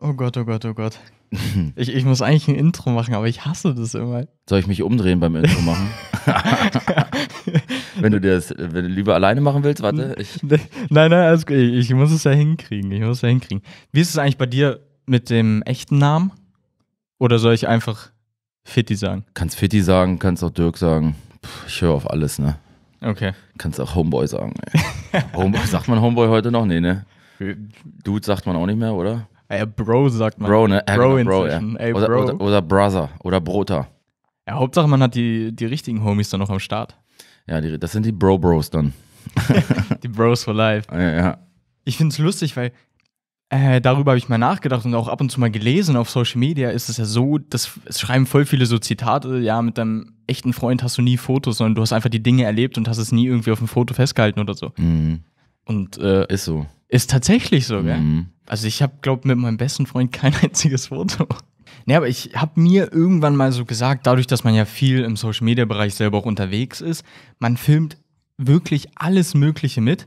Oh Gott, oh Gott, oh Gott. Ich, ich muss eigentlich ein Intro machen, aber ich hasse das immer. Soll ich mich umdrehen beim Intro machen? wenn du das wenn du lieber alleine machen willst, warte. Ich. Nein, nein, alles gut. Ich, ich muss es ja hinkriegen. Ich muss es ja hinkriegen. Wie ist es eigentlich bei dir mit dem echten Namen? Oder soll ich einfach Fitti sagen? Kannst Fitti sagen, kannst auch Dirk sagen. Puh, ich höre auf alles, ne? Okay. Kannst auch Homeboy sagen. Homeboy, sagt man Homeboy heute noch? Nee, ne? Dude sagt man auch nicht mehr, oder? Ey, Bro sagt man. Bro, ne? Genau, Bro, ja, genau, Bro inzwischen. Ja. Ey, oder, Bro. Oder, oder Brother oder Broter. Ja, Hauptsache man hat die, die richtigen Homies dann noch am Start. Ja, die, das sind die Bro-Bros dann. die Bros for Life. Ja, ja. Ich finde es lustig, weil äh, darüber habe ich mal nachgedacht und auch ab und zu mal gelesen auf Social Media ist es ja so, dass es schreiben voll viele so Zitate, ja, mit deinem echten Freund hast du nie Fotos, sondern du hast einfach die Dinge erlebt und hast es nie irgendwie auf dem Foto festgehalten oder so. Mhm. Und äh, ist so. Ist tatsächlich so, gell? Mhm. Also ich habe, glaube mit meinem besten Freund kein einziges Foto. Nee, aber ich habe mir irgendwann mal so gesagt, dadurch, dass man ja viel im Social-Media-Bereich selber auch unterwegs ist, man filmt wirklich alles Mögliche mit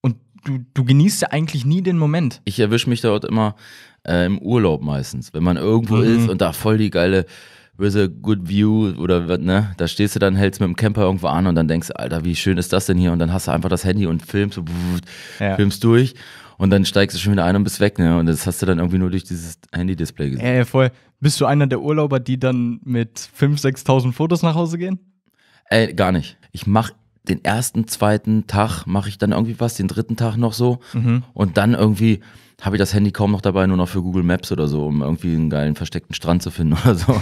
und du, du genießt ja eigentlich nie den Moment. Ich erwische mich dort immer äh, im Urlaub meistens, wenn man irgendwo mhm. ist und da voll die geile böse Good View oder ne, da stehst du dann, hältst mit dem Camper irgendwo an und dann denkst, Alter, wie schön ist das denn hier? Und dann hast du einfach das Handy und filmst, pff, ja. filmst durch und dann steigst du schon wieder ein und bist weg, ne? Und das hast du dann irgendwie nur durch dieses Handy-Display gesehen. Ey, voll. Bist du einer der Urlauber, die dann mit 5.000, 6.000 Fotos nach Hause gehen? Ey, äh, gar nicht. Ich mach den ersten, zweiten Tag mache ich dann irgendwie was, den dritten Tag noch so. Mhm. Und dann irgendwie habe ich das Handy kaum noch dabei, nur noch für Google Maps oder so, um irgendwie einen geilen versteckten Strand zu finden oder so.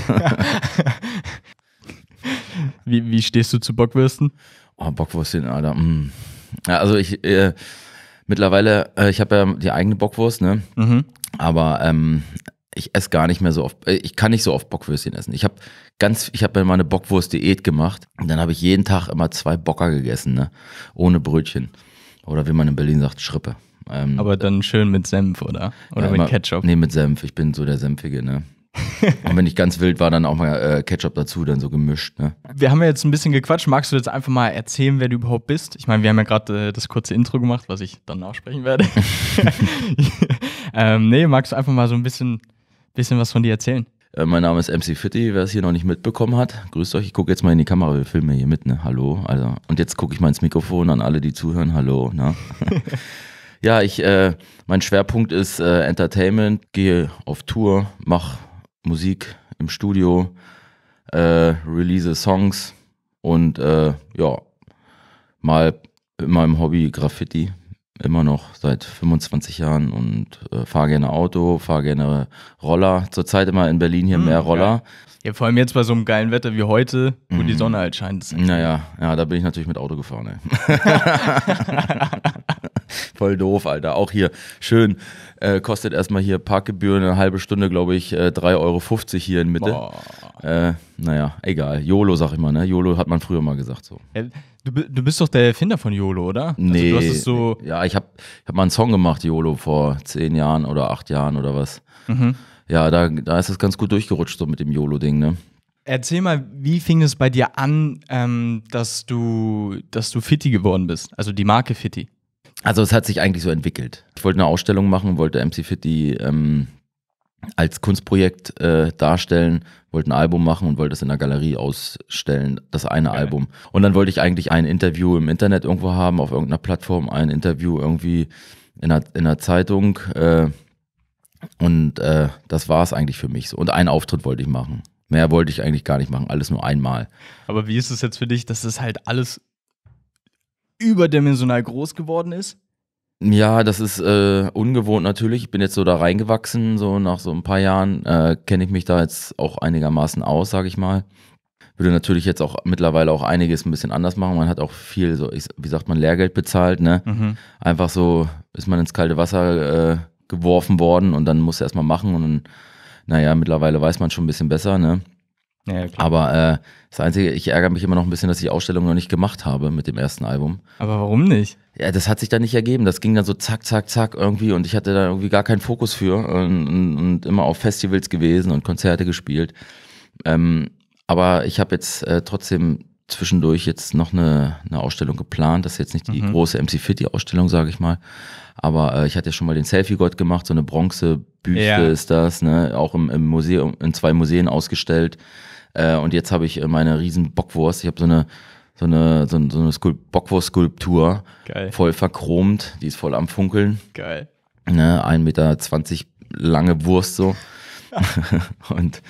wie, wie stehst du zu Bockwürsten? Oh, Bockwürstchen, Alter. Mm. Ja, also ich, äh, mittlerweile, äh, ich habe ja die eigene Bockwurst, ne? Mhm. Aber ähm, ich esse gar nicht mehr so oft, äh, ich kann nicht so oft Bockwürstchen essen. Ich habe ganz, ich habe ja mal eine Bockwurst-Diät gemacht und dann habe ich jeden Tag immer zwei Bocker gegessen, ne? Ohne Brötchen. Oder wie man in Berlin sagt, Schrippe. Ähm, Aber dann schön mit Senf, oder? Oder ja, mit immer, Ketchup? Nee, mit Senf. Ich bin so der Senfige, ne? Und wenn ich ganz wild war, dann auch mal äh, Ketchup dazu, dann so gemischt. Ne? Wir haben ja jetzt ein bisschen gequatscht. Magst du jetzt einfach mal erzählen, wer du überhaupt bist? Ich meine, wir haben ja gerade äh, das kurze Intro gemacht, was ich dann aussprechen werde. ähm, nee, magst du einfach mal so ein bisschen, bisschen was von dir erzählen? Äh, mein Name ist MC Fitty, wer es hier noch nicht mitbekommen hat. Grüßt euch, ich gucke jetzt mal in die Kamera, wir filmen hier mit, ne? Hallo. Also, und jetzt gucke ich mal ins Mikrofon an alle, die zuhören. Hallo. Ne? ja, ich, äh, mein Schwerpunkt ist äh, Entertainment, gehe auf Tour, mache Musik im Studio, äh, release Songs und äh, ja, mal in meinem Hobby Graffiti, immer noch seit 25 Jahren und äh, fahre gerne Auto, fahre gerne Roller. Zurzeit immer in Berlin hier mhm, mehr Roller. Ja. ja. vor allem jetzt bei so einem geilen Wetter wie heute, wo mhm. die Sonne halt scheint. Naja, ja, da bin ich natürlich mit Auto gefahren. Voll doof, Alter. Auch hier schön. Äh, kostet erstmal hier Parkgebühren eine halbe Stunde, glaube ich, äh, 3,50 Euro hier in Mitte. Äh, naja, egal. YOLO, sag ich mal, ne? YOLO hat man früher mal gesagt so. Äh, du, du bist doch der Erfinder von YOLO, oder? Also nee. Also, so ja, ich habe hab mal einen Song gemacht, YOLO, vor zehn Jahren oder acht Jahren oder was. Mhm. Ja, da, da ist es ganz gut durchgerutscht, so mit dem YOLO-Ding, ne? Erzähl mal, wie fing es bei dir an, ähm, dass du, dass du Fitti geworden bist? Also die Marke Fitti. Also es hat sich eigentlich so entwickelt. Ich wollte eine Ausstellung machen, wollte MC Fit ähm, als Kunstprojekt äh, darstellen, wollte ein Album machen und wollte das in der Galerie ausstellen, das eine okay. Album. Und dann wollte ich eigentlich ein Interview im Internet irgendwo haben, auf irgendeiner Plattform, ein Interview irgendwie in einer, in einer Zeitung. Äh, und äh, das war es eigentlich für mich. So. Und einen Auftritt wollte ich machen. Mehr wollte ich eigentlich gar nicht machen, alles nur einmal. Aber wie ist es jetzt für dich, dass das halt alles überdimensional groß geworden ist? Ja, das ist äh, ungewohnt natürlich. Ich bin jetzt so da reingewachsen, so nach so ein paar Jahren äh, kenne ich mich da jetzt auch einigermaßen aus, sage ich mal. Würde natürlich jetzt auch mittlerweile auch einiges ein bisschen anders machen. Man hat auch viel, so ich, wie sagt man, Lehrgeld bezahlt, ne? Mhm. Einfach so ist man ins kalte Wasser äh, geworfen worden und dann musste erstmal machen und dann, naja, mittlerweile weiß man schon ein bisschen besser, ne? Ja, Aber äh, das Einzige, ich ärgere mich immer noch ein bisschen, dass ich die Ausstellung noch nicht gemacht habe mit dem ersten Album. Aber warum nicht? Ja, das hat sich dann nicht ergeben. Das ging dann so zack, zack, zack irgendwie und ich hatte da irgendwie gar keinen Fokus für und, und, und immer auf Festivals gewesen und Konzerte gespielt. Ähm, aber ich habe jetzt äh, trotzdem zwischendurch jetzt noch eine, eine Ausstellung geplant. Das ist jetzt nicht die mhm. große MC Fitty-Ausstellung, sage ich mal. Aber äh, ich hatte ja schon mal den Selfie-Gott gemacht, so eine Bronzebüste ja. ist das, ne? Auch im, im Museum, in zwei Museen ausgestellt. Äh, und jetzt habe ich äh, meine riesen Bockwurst. Ich habe so eine so eine, so, so eine Bockwurst-Skulptur. Voll verchromt, die ist voll am Funkeln. Geil. Ne, 1,20 Meter lange Wurst so. und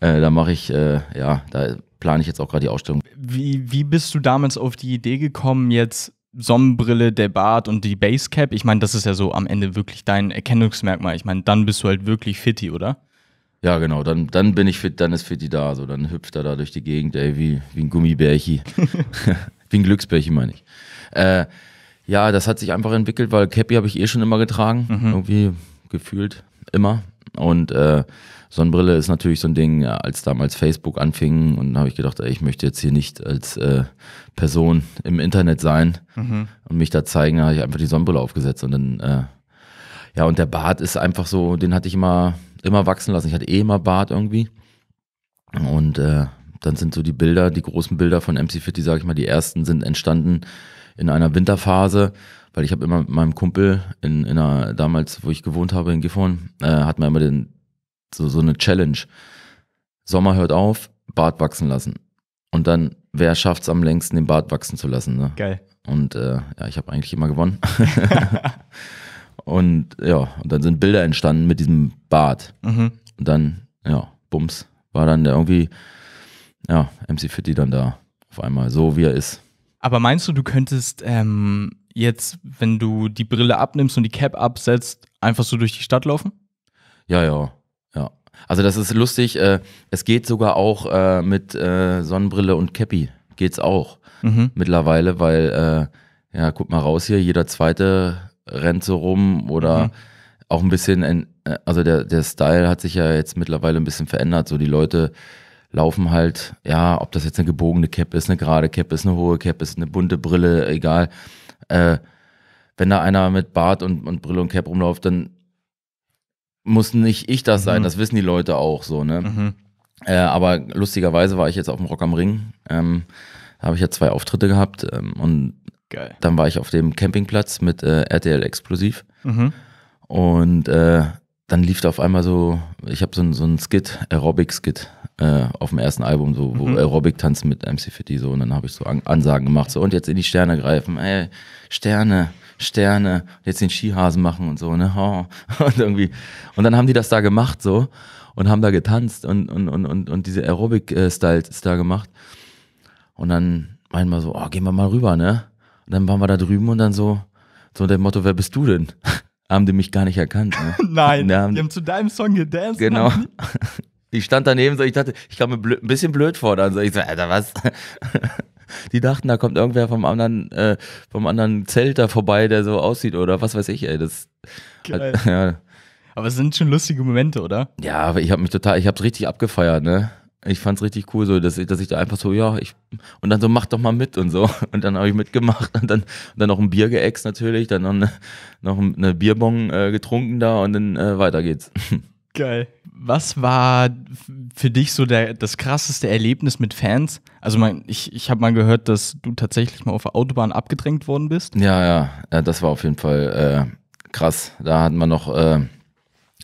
äh, da mache ich, äh, ja, da plane ich jetzt auch gerade die Ausstellung. Wie, wie bist du damals auf die Idee gekommen, jetzt Sonnenbrille, der Bart und die Basecap? Ich meine, das ist ja so am Ende wirklich dein Erkennungsmerkmal. Ich meine, dann bist du halt wirklich fitty, oder? Ja, genau, dann, dann bin ich fit, dann ist Fitti da. So, dann hüpft er da durch die Gegend, ey, wie, wie ein Gummibärchi. wie ein Glücksbärchi, meine ich. Äh, ja, das hat sich einfach entwickelt, weil Cappy habe ich eh schon immer getragen. Mhm. Irgendwie gefühlt immer. Und äh, Sonnenbrille ist natürlich so ein Ding, als damals Facebook anfing und habe ich gedacht, ey, ich möchte jetzt hier nicht als äh, Person im Internet sein mhm. und mich da zeigen, da habe ich einfach die Sonnenbrille aufgesetzt und dann, äh, ja, und der Bart ist einfach so, den hatte ich immer, immer wachsen lassen. Ich hatte eh immer Bart irgendwie. Und äh, dann sind so die Bilder, die großen Bilder von MC Fitty, sage ich mal, die ersten sind entstanden in einer Winterphase, weil ich habe immer mit meinem Kumpel in, in einer, damals, wo ich gewohnt habe in Gifhorn, äh, hat man immer den, so, so eine Challenge. Sommer hört auf, Bart wachsen lassen. Und dann, wer schafft es am längsten, den Bart wachsen zu lassen? Ne? Geil. Und äh, ja, ich habe eigentlich immer gewonnen. Und ja, und dann sind Bilder entstanden mit diesem Bart. Mhm. Und dann, ja, Bums, war dann irgendwie, ja, MC Fitty dann da auf einmal, so wie er ist. Aber meinst du, du könntest ähm, jetzt, wenn du die Brille abnimmst und die Cap absetzt, einfach so durch die Stadt laufen? Ja, ja, ja. Also das ist lustig. Äh, es geht sogar auch äh, mit äh, Sonnenbrille und Cappy geht's auch mhm. mittlerweile, weil äh, ja, guck mal raus hier, jeder zweite rennt so rum oder mhm. auch ein bisschen, in, äh, also der, der Style hat sich ja jetzt mittlerweile ein bisschen verändert. So die Leute laufen halt, ja, ob das jetzt eine gebogene Cap ist, eine gerade Cap ist, eine hohe Cap ist, eine bunte Brille, egal. Äh, wenn da einer mit Bart und, und Brille und Cap rumläuft, dann muss nicht ich das sein, mhm. das wissen die Leute auch so, ne? Mhm. Äh, aber lustigerweise war ich jetzt auf dem Rock am Ring. Ähm, da habe ich ja zwei Auftritte gehabt ähm, und Geil. Dann war ich auf dem Campingplatz mit äh, RTL Explosiv. Mhm. Und äh, dann lief da auf einmal so, ich habe so, ein, so einen Skit, Aerobic-Skit äh, auf dem ersten Album, so, wo mhm. Aerobic tanzt mit MC 50 so und dann habe ich so an, Ansagen gemacht, so und jetzt in die Sterne greifen, ey, Sterne, Sterne, jetzt den Skihasen machen und so, ne? Oh. Und irgendwie. Und dann haben die das da gemacht so und haben da getanzt und, und, und, und, und diese Aerobic-Styles äh, da gemacht. Und dann meinen wir so, oh, gehen wir mal rüber, ne? Und dann waren wir da drüben und dann so, so dem Motto, wer bist du denn? haben die mich gar nicht erkannt. Ne? Nein, die haben, die haben zu deinem Song gedanced. Genau. Ich stand daneben, so ich dachte, ich kam mir blöd, ein bisschen blöd vor. Dann so ich so, Alter, was? Die dachten, da kommt irgendwer vom anderen, äh, vom anderen Zelt da vorbei, der so aussieht oder was weiß ich, ey. Das, Geil. Halt, ja. Aber es sind schon lustige Momente, oder? Ja, ich habe mich total, ich hab's richtig abgefeiert, ne? ich fand's richtig cool, so, dass ich, dass ich da einfach so, ja, ich, und dann so, mach doch mal mit und so. Und dann habe ich mitgemacht und dann, und dann noch ein Bier geäxt natürlich, dann noch eine, noch eine Bierbong äh, getrunken da und dann äh, weiter geht's. Geil. Was war für dich so der, das krasseste Erlebnis mit Fans? Also mein, ich, ich habe mal gehört, dass du tatsächlich mal auf der Autobahn abgedrängt worden bist. Ja, ja, ja das war auf jeden Fall äh, krass. Da hatten wir noch Äh,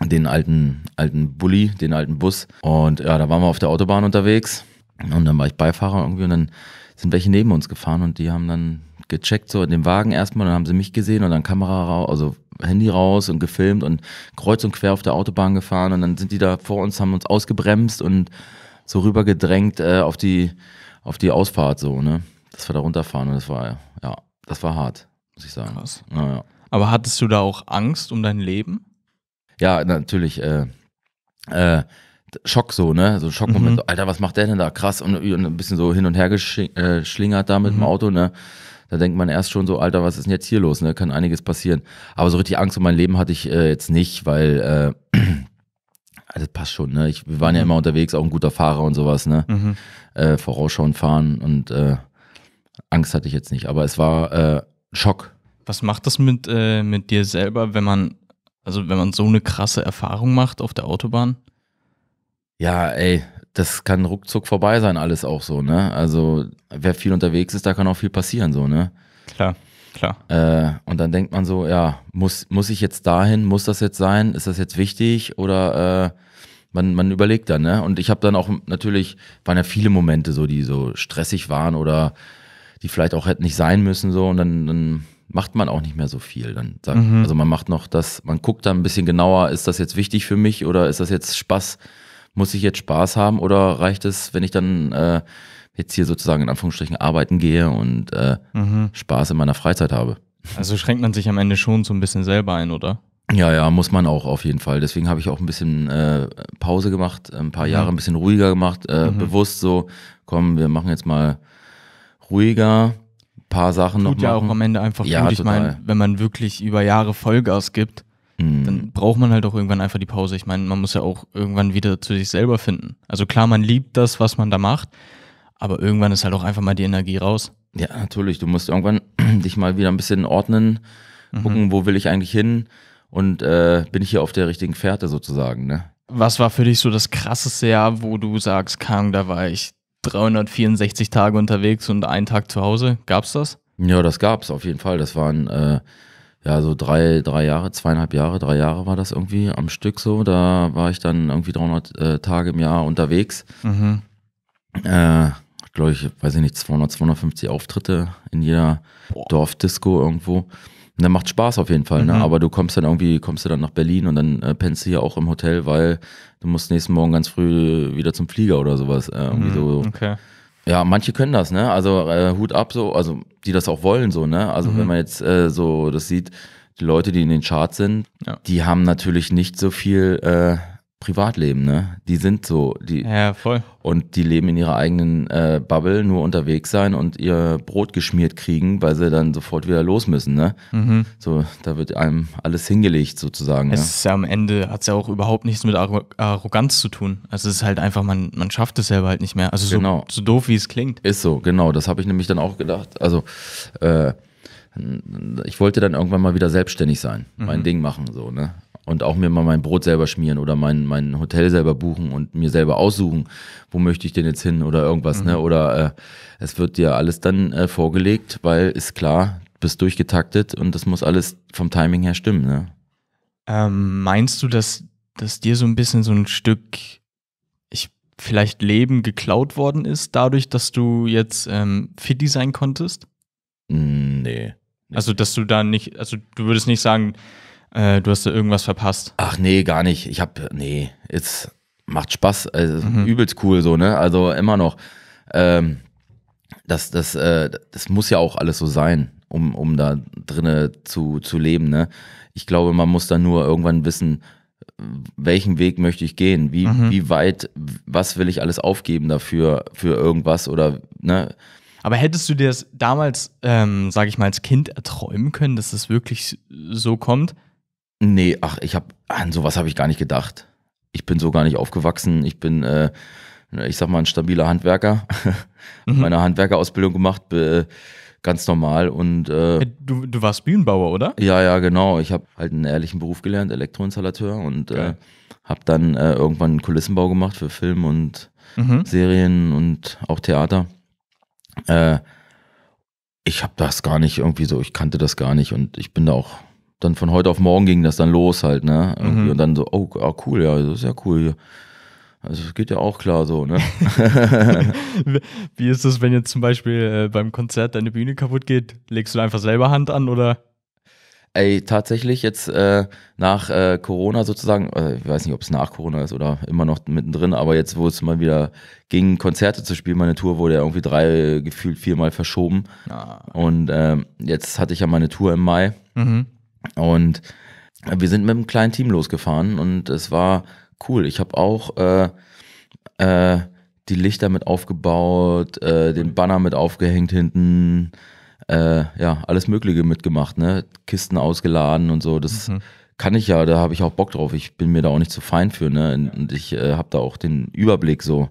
den alten, alten Bulli, den alten Bus. Und ja, da waren wir auf der Autobahn unterwegs. Und dann war ich Beifahrer irgendwie und dann sind welche neben uns gefahren und die haben dann gecheckt, so in dem Wagen erstmal, dann haben sie mich gesehen und dann Kamera raus, also Handy raus und gefilmt und kreuz und quer auf der Autobahn gefahren und dann sind die da vor uns, haben uns ausgebremst und so rübergedrängt äh, auf die auf die Ausfahrt so, ne? Dass wir da runterfahren und das war, ja, das war hart, muss ich sagen. Krass. Ja, ja. Aber hattest du da auch Angst um dein Leben? ja, natürlich, äh, äh, Schock so, ne? So Schockmoment. Mhm. Alter, was macht der denn da? Krass. Und, und ein bisschen so hin und her geschlingert äh, da mit mhm. dem Auto, ne? Da denkt man erst schon so, Alter, was ist denn jetzt hier los, ne? Kann einiges passieren. Aber so richtig Angst um mein Leben hatte ich äh, jetzt nicht, weil äh, also das passt schon, ne? Ich, wir waren ja mhm. immer unterwegs, auch ein guter Fahrer und sowas, ne? Mhm. Äh, vorausschauend fahren und äh, Angst hatte ich jetzt nicht, aber es war äh, Schock. Was macht das mit, äh, mit dir selber, wenn man also wenn man so eine krasse Erfahrung macht auf der Autobahn. Ja, ey, das kann ruckzuck vorbei sein, alles auch so, ne? Also wer viel unterwegs ist, da kann auch viel passieren, so, ne? Klar, klar. Äh, und dann denkt man so, ja, muss, muss ich jetzt dahin, muss das jetzt sein, ist das jetzt wichtig oder äh, man, man überlegt dann, ne? Und ich habe dann auch natürlich, waren ja viele Momente so, die so stressig waren oder die vielleicht auch hätten nicht sein müssen, so und dann, dann macht man auch nicht mehr so viel. Dann sagt, mhm. Also man macht noch das, man guckt dann ein bisschen genauer, ist das jetzt wichtig für mich oder ist das jetzt Spaß? Muss ich jetzt Spaß haben oder reicht es, wenn ich dann äh, jetzt hier sozusagen in Anführungsstrichen arbeiten gehe und äh, mhm. Spaß in meiner Freizeit habe? Also schränkt man sich am Ende schon so ein bisschen selber ein, oder? Ja, ja, muss man auch auf jeden Fall. Deswegen habe ich auch ein bisschen äh, Pause gemacht, äh, ein paar mhm. Jahre ein bisschen ruhiger gemacht, äh, mhm. bewusst so, komm, wir machen jetzt mal ruhiger paar Sachen Tut noch machen. ja auch am Ende einfach ja, gut. Ich meine, wenn man wirklich über Jahre Vollgas gibt, mhm. dann braucht man halt auch irgendwann einfach die Pause. Ich meine, man muss ja auch irgendwann wieder zu sich selber finden. Also klar, man liebt das, was man da macht, aber irgendwann ist halt auch einfach mal die Energie raus. Ja, natürlich. Du musst irgendwann dich mal wieder ein bisschen ordnen, mhm. gucken, mhm. wo will ich eigentlich hin und äh, bin ich hier auf der richtigen Fährte sozusagen, ne? Was war für dich so das krasseste Jahr, wo du sagst, Kang, da war ich 364 Tage unterwegs und einen Tag zu Hause. Gab's das? Ja, das gab's auf jeden Fall. Das waren äh, ja so drei, drei Jahre, zweieinhalb Jahre, drei Jahre war das irgendwie am Stück so. Da war ich dann irgendwie 300 äh, Tage im Jahr unterwegs. Mhm. Äh, glaube ich, weiß ich nicht, 200, 250 Auftritte in jeder Boah. Dorfdisco irgendwo. Und dann macht Spaß auf jeden Fall, ne? mhm. ne? aber du kommst dann irgendwie, kommst du dann nach Berlin und dann äh, pennst du hier auch im Hotel, weil du musst nächsten Morgen ganz früh wieder zum Flieger oder sowas. Äh, mhm, so. Okay. Ja, manche können das, ne? Also äh, Hut ab so, also die das auch wollen so, ne? Also mhm. wenn man jetzt äh, so das sieht, die Leute, die in den Charts sind, ja. die haben natürlich nicht so viel Äh, Privatleben, ne? Die sind so, die ja voll und die leben in ihrer eigenen äh, Bubble, nur unterwegs sein und ihr Brot geschmiert kriegen, weil sie dann sofort wieder los müssen, ne? Mhm. So, da wird einem alles hingelegt sozusagen. Es ja. ist ja am Ende hat es ja auch überhaupt nichts mit Arro Arroganz zu tun. Also es ist halt einfach man man schafft es selber halt nicht mehr. Also so, genau. so doof wie es klingt. Ist so, genau. Das habe ich nämlich dann auch gedacht. Also äh, ich wollte dann irgendwann mal wieder selbstständig sein, mhm. mein Ding machen, so, ne? und auch mir mal mein Brot selber schmieren oder mein, mein Hotel selber buchen und mir selber aussuchen, wo möchte ich denn jetzt hin oder irgendwas. Ne? Mhm. Ne? Oder äh, es wird dir alles dann äh, vorgelegt, weil ist klar, bist durchgetaktet und das muss alles vom Timing her stimmen. Ne? Ähm, meinst du, dass, dass dir so ein bisschen so ein Stück ich, vielleicht Leben geklaut worden ist, dadurch, dass du jetzt ähm, Fitty sein konntest? Hm, nee, nee. Also, dass du da nicht, also du würdest nicht sagen, äh, du hast da irgendwas verpasst. Ach nee, gar nicht. Ich habe, nee, es macht Spaß. Also, mhm. Übelst cool so, ne? Also immer noch. Ähm, das, das, äh, das muss ja auch alles so sein, um, um da drinne zu, zu leben, ne? Ich glaube, man muss da nur irgendwann wissen, welchen Weg möchte ich gehen? Wie, mhm. wie weit, was will ich alles aufgeben dafür, für irgendwas oder, ne? Aber hättest du dir das damals, ähm, sage ich mal, als Kind erträumen können, dass es das wirklich so kommt? Nee, ach, ich habe an sowas habe ich gar nicht gedacht. Ich bin so gar nicht aufgewachsen. Ich bin, äh, ich sag mal, ein stabiler Handwerker. mhm. Meine Handwerkerausbildung gemacht, ganz normal und. Äh, du, du warst Bühnenbauer, oder? Ja, ja, genau. Ich habe halt einen ehrlichen Beruf gelernt, Elektroinstallateur und okay. äh, habe dann äh, irgendwann Kulissenbau gemacht für Film und mhm. Serien und auch Theater. Äh, ich habe das gar nicht irgendwie so. Ich kannte das gar nicht und ich bin da auch dann von heute auf morgen ging das dann los halt, ne? Mhm. Und dann so, oh, ah, cool, ja, das ist ja cool. Ja. Also es geht ja auch klar so, ne? Wie ist es, wenn jetzt zum Beispiel äh, beim Konzert deine Bühne kaputt geht? Legst du einfach selber Hand an oder? Ey, tatsächlich jetzt äh, nach äh, Corona sozusagen, äh, ich weiß nicht, ob es nach Corona ist oder immer noch mittendrin, aber jetzt, wo es mal wieder ging, Konzerte zu spielen, meine Tour wurde ja irgendwie drei, gefühlt viermal verschoben. Ah. Und ähm, jetzt hatte ich ja meine Tour im Mai. Mhm. Und wir sind mit einem kleinen Team losgefahren und es war cool. Ich habe auch äh, äh, die Lichter mit aufgebaut, äh, den Banner mit aufgehängt hinten, äh, ja, alles Mögliche mitgemacht, ne? Kisten ausgeladen und so. Das mhm. kann ich ja, da habe ich auch Bock drauf. Ich bin mir da auch nicht zu fein für, ne? Und ich äh, habe da auch den Überblick so.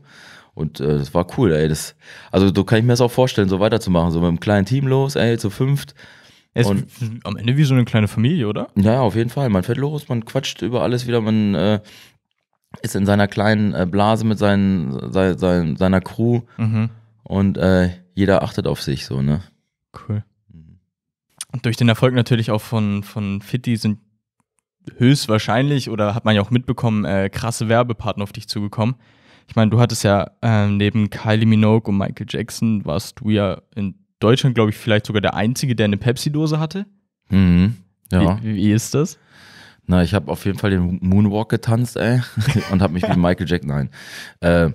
Und äh, das war cool, ey. Das, also so kann ich mir das auch vorstellen, so weiterzumachen. So mit einem kleinen Team los, ey, zu fünft, es und ist am Ende wie so eine kleine Familie, oder? Ja, auf jeden Fall. Man fährt los, man quatscht über alles wieder, man äh, ist in seiner kleinen äh, Blase mit seinen, sein, sein, seiner Crew mhm. und äh, jeder achtet auf sich so, ne? Cool. Mhm. Und durch den Erfolg natürlich auch von, von Fitti sind höchstwahrscheinlich, oder hat man ja auch mitbekommen, äh, krasse Werbepartner auf dich zugekommen. Ich meine, du hattest ja äh, neben Kylie Minogue und Michael Jackson, warst du ja in Deutschland, glaube ich, vielleicht sogar der Einzige, der eine Pepsi-Dose hatte. Mhm. Ja. Wie, wie, ist das? Na, ich habe auf jeden Fall den Moonwalk getanzt, ey, und habe mich wie Michael Jack. nein. Äh,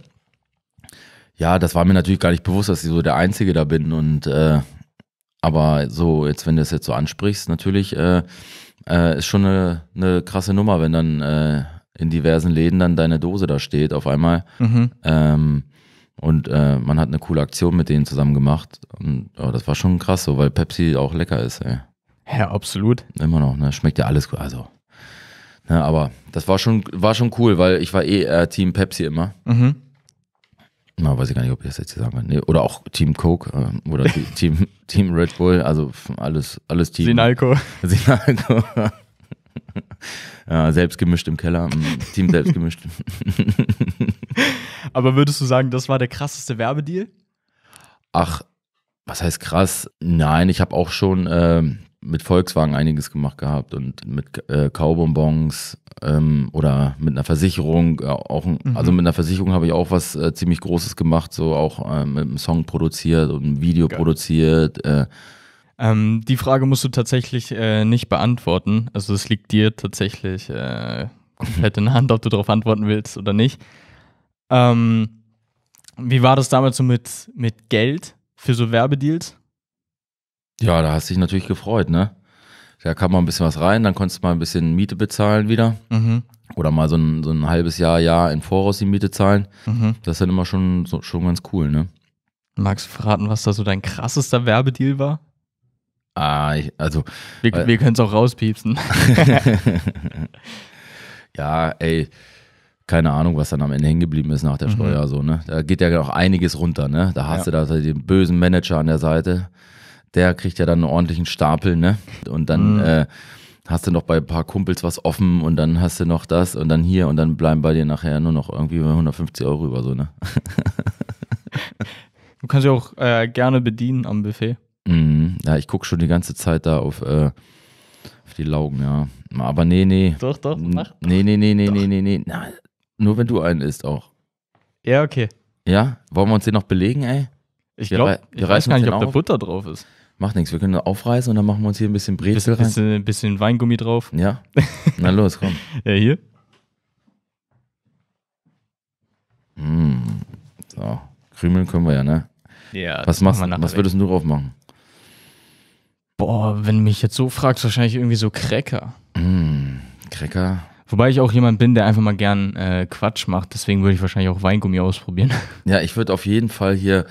ja, das war mir natürlich gar nicht bewusst, dass ich so der Einzige da bin und äh, aber so, jetzt, wenn du es jetzt so ansprichst, natürlich äh, äh, ist schon eine, eine, krasse Nummer, wenn dann äh, in diversen Läden dann deine Dose da steht auf einmal. Mhm. Ähm, und äh, man hat eine coole Aktion mit denen zusammen gemacht. Und oh, das war schon krass so, weil Pepsi auch lecker ist, ey. Ja, absolut. Immer noch, ne? Schmeckt ja alles gut. Also. Ne, aber das war schon, war schon cool, weil ich war eh äh, Team Pepsi immer. Mhm. Na, weiß ich gar nicht, ob ich das jetzt hier sagen kann. Nee, oder auch Team Coke äh, oder Team, Team Red Bull, also alles, alles Team. Sinalco. Sinalco. ja, selbstgemischt im Keller, mm, Team selbstgemischt. gemischt. Aber würdest du sagen, das war der krasseste Werbedeal? Ach, was heißt krass? Nein, ich habe auch schon äh, mit Volkswagen einiges gemacht gehabt und mit äh, Kaubonbons ähm, oder mit einer Versicherung. Äh, auch, mhm. Also mit einer Versicherung habe ich auch was äh, ziemlich Großes gemacht, so auch äh, mit einem Song produziert und ein Video Geil. produziert. Äh. Ähm, die Frage musst du tatsächlich äh, nicht beantworten. Also es liegt dir tatsächlich komplett in der Hand, ob du darauf antworten willst oder nicht. Ähm, wie war das damals so mit, mit Geld für so Werbedeals? Ja, da hast du dich natürlich gefreut, ne? Da kam mal ein bisschen was rein, dann konntest du mal ein bisschen Miete bezahlen wieder. Mhm. Oder mal so ein, so ein halbes Jahr, Jahr in Voraus die Miete zahlen. Mhm. Das ist dann immer schon, so, schon ganz cool, ne? Magst du verraten, was da so dein krassester Werbedeal war? Ah, ich, also. Wir, äh, wir können es auch rauspiepsen. ja, ey, keine Ahnung, was dann am Ende hängen geblieben ist nach der mhm. Steuer. Mhm. So, ne? Da geht ja auch einiges runter. Ne? Da hast ja. du da den bösen Manager an der Seite. Der kriegt ja dann einen ordentlichen Stapel. Ne? Und dann mhm. äh, hast du noch bei ein paar Kumpels was offen und dann hast du noch das und dann hier und dann bleiben bei dir nachher nur noch irgendwie 150 Euro über. So, ne? du kannst ja auch äh, gerne bedienen am Buffet. Mhm. Ja, ich gucke schon die ganze Zeit da auf. Äh, die Laugen, ja. Aber nee, nee. Doch, doch, mach. Nee, nee, nee, nee, nee, nee, nee. Nur wenn du einen isst auch. Ja, okay. Ja? Wollen wir uns den noch belegen, ey? Ich Wir glaube, rei- wir ich weiß gar nicht, den ob da Butter drauf ist. Macht nichts, wir können aufreißen und dann machen wir uns hier ein bisschen Brezel Bisschen, rein. bisschen, bisschen Weingummi drauf. Ja? Na los, komm. Ja, hier. Mm. So, Krümeln können wir ja, ne? Ja, Was, machst, was würdest du drauf machen? Boah, wenn du mich jetzt so fragst, wahrscheinlich irgendwie so Cracker. Mm. Cracker, Wobei ich auch jemand bin, der einfach mal gern äh, Quatsch macht. Deswegen würde ich wahrscheinlich auch Weingummi ausprobieren. Ja, ich würde auf jeden Fall hier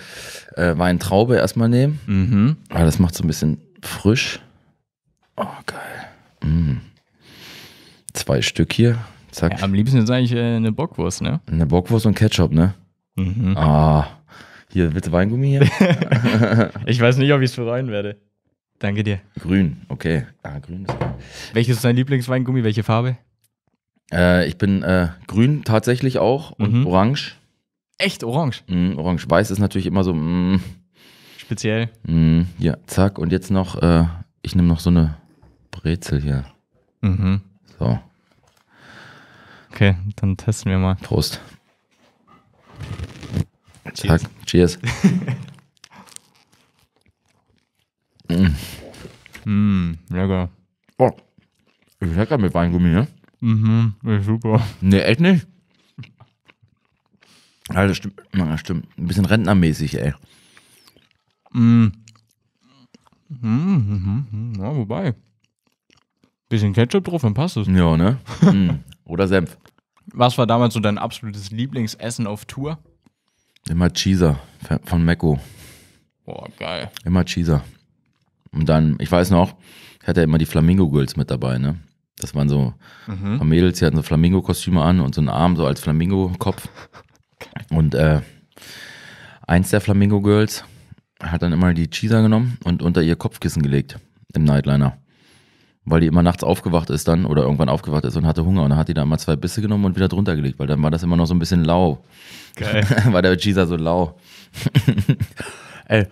äh, Weintraube erstmal nehmen. Mhm. Weil ah, das macht so ein bisschen frisch. Oh, geil. Mm. Zwei Stück hier. Zack. Ja, am liebsten ist eigentlich äh, eine Bockwurst, ne? Eine Bockwurst und Ketchup, ne? Mhm. Ah. Hier, bitte Weingummi hier? ich weiß nicht, ob ich es bereuen werde. Danke dir. Grün, okay. Ah, grün ist. Welches ist dein Lieblingsweingummi? Welche Farbe? Äh, ich bin äh, grün tatsächlich auch und mhm. orange. Echt orange? Mm, orange. Weiß ist natürlich immer so. Mm. Speziell. Mm, ja, zack. Und jetzt noch, äh, ich nehme noch so eine Brezel hier. Mhm. So. Okay, dann testen wir mal. Prost. Cheers. Zack. Cheers. Mm. mm. lecker. Oh, lecker mit Weingummi, ne? Mhm, super. Nee, echt nicht? Also, das stimmt. Ja, stimmt. Ein bisschen rentnermäßig, ey. Mhm. mhm. Mhm, mhm, ja, wobei. Bisschen Ketchup drauf, dann passt es. Ja, ne? Mhm. Oder Senf. Was war damals so dein absolutes Lieblingsessen auf Tour? Immer Cheeser von Mecco. Boah, geil. Immer Cheeser. Und dann, ich weiß noch, ich hatte ja immer die Flamingo Girls mit dabei, ne? Das waren so mhm. Mädels, die hatten so Flamingo-Kostüme an und so einen Arm so als Flamingo-Kopf. Und äh, eins der Flamingo-Girls hat dann immer die Cheeser genommen und unter ihr Kopfkissen gelegt im Nightliner. Weil die immer nachts aufgewacht ist dann oder irgendwann aufgewacht ist und hatte Hunger. Und dann hat die da immer zwei Bisse genommen und wieder drunter gelegt, weil dann war das immer noch so ein bisschen lau. Geil. war der Cheeser so lau. Ey,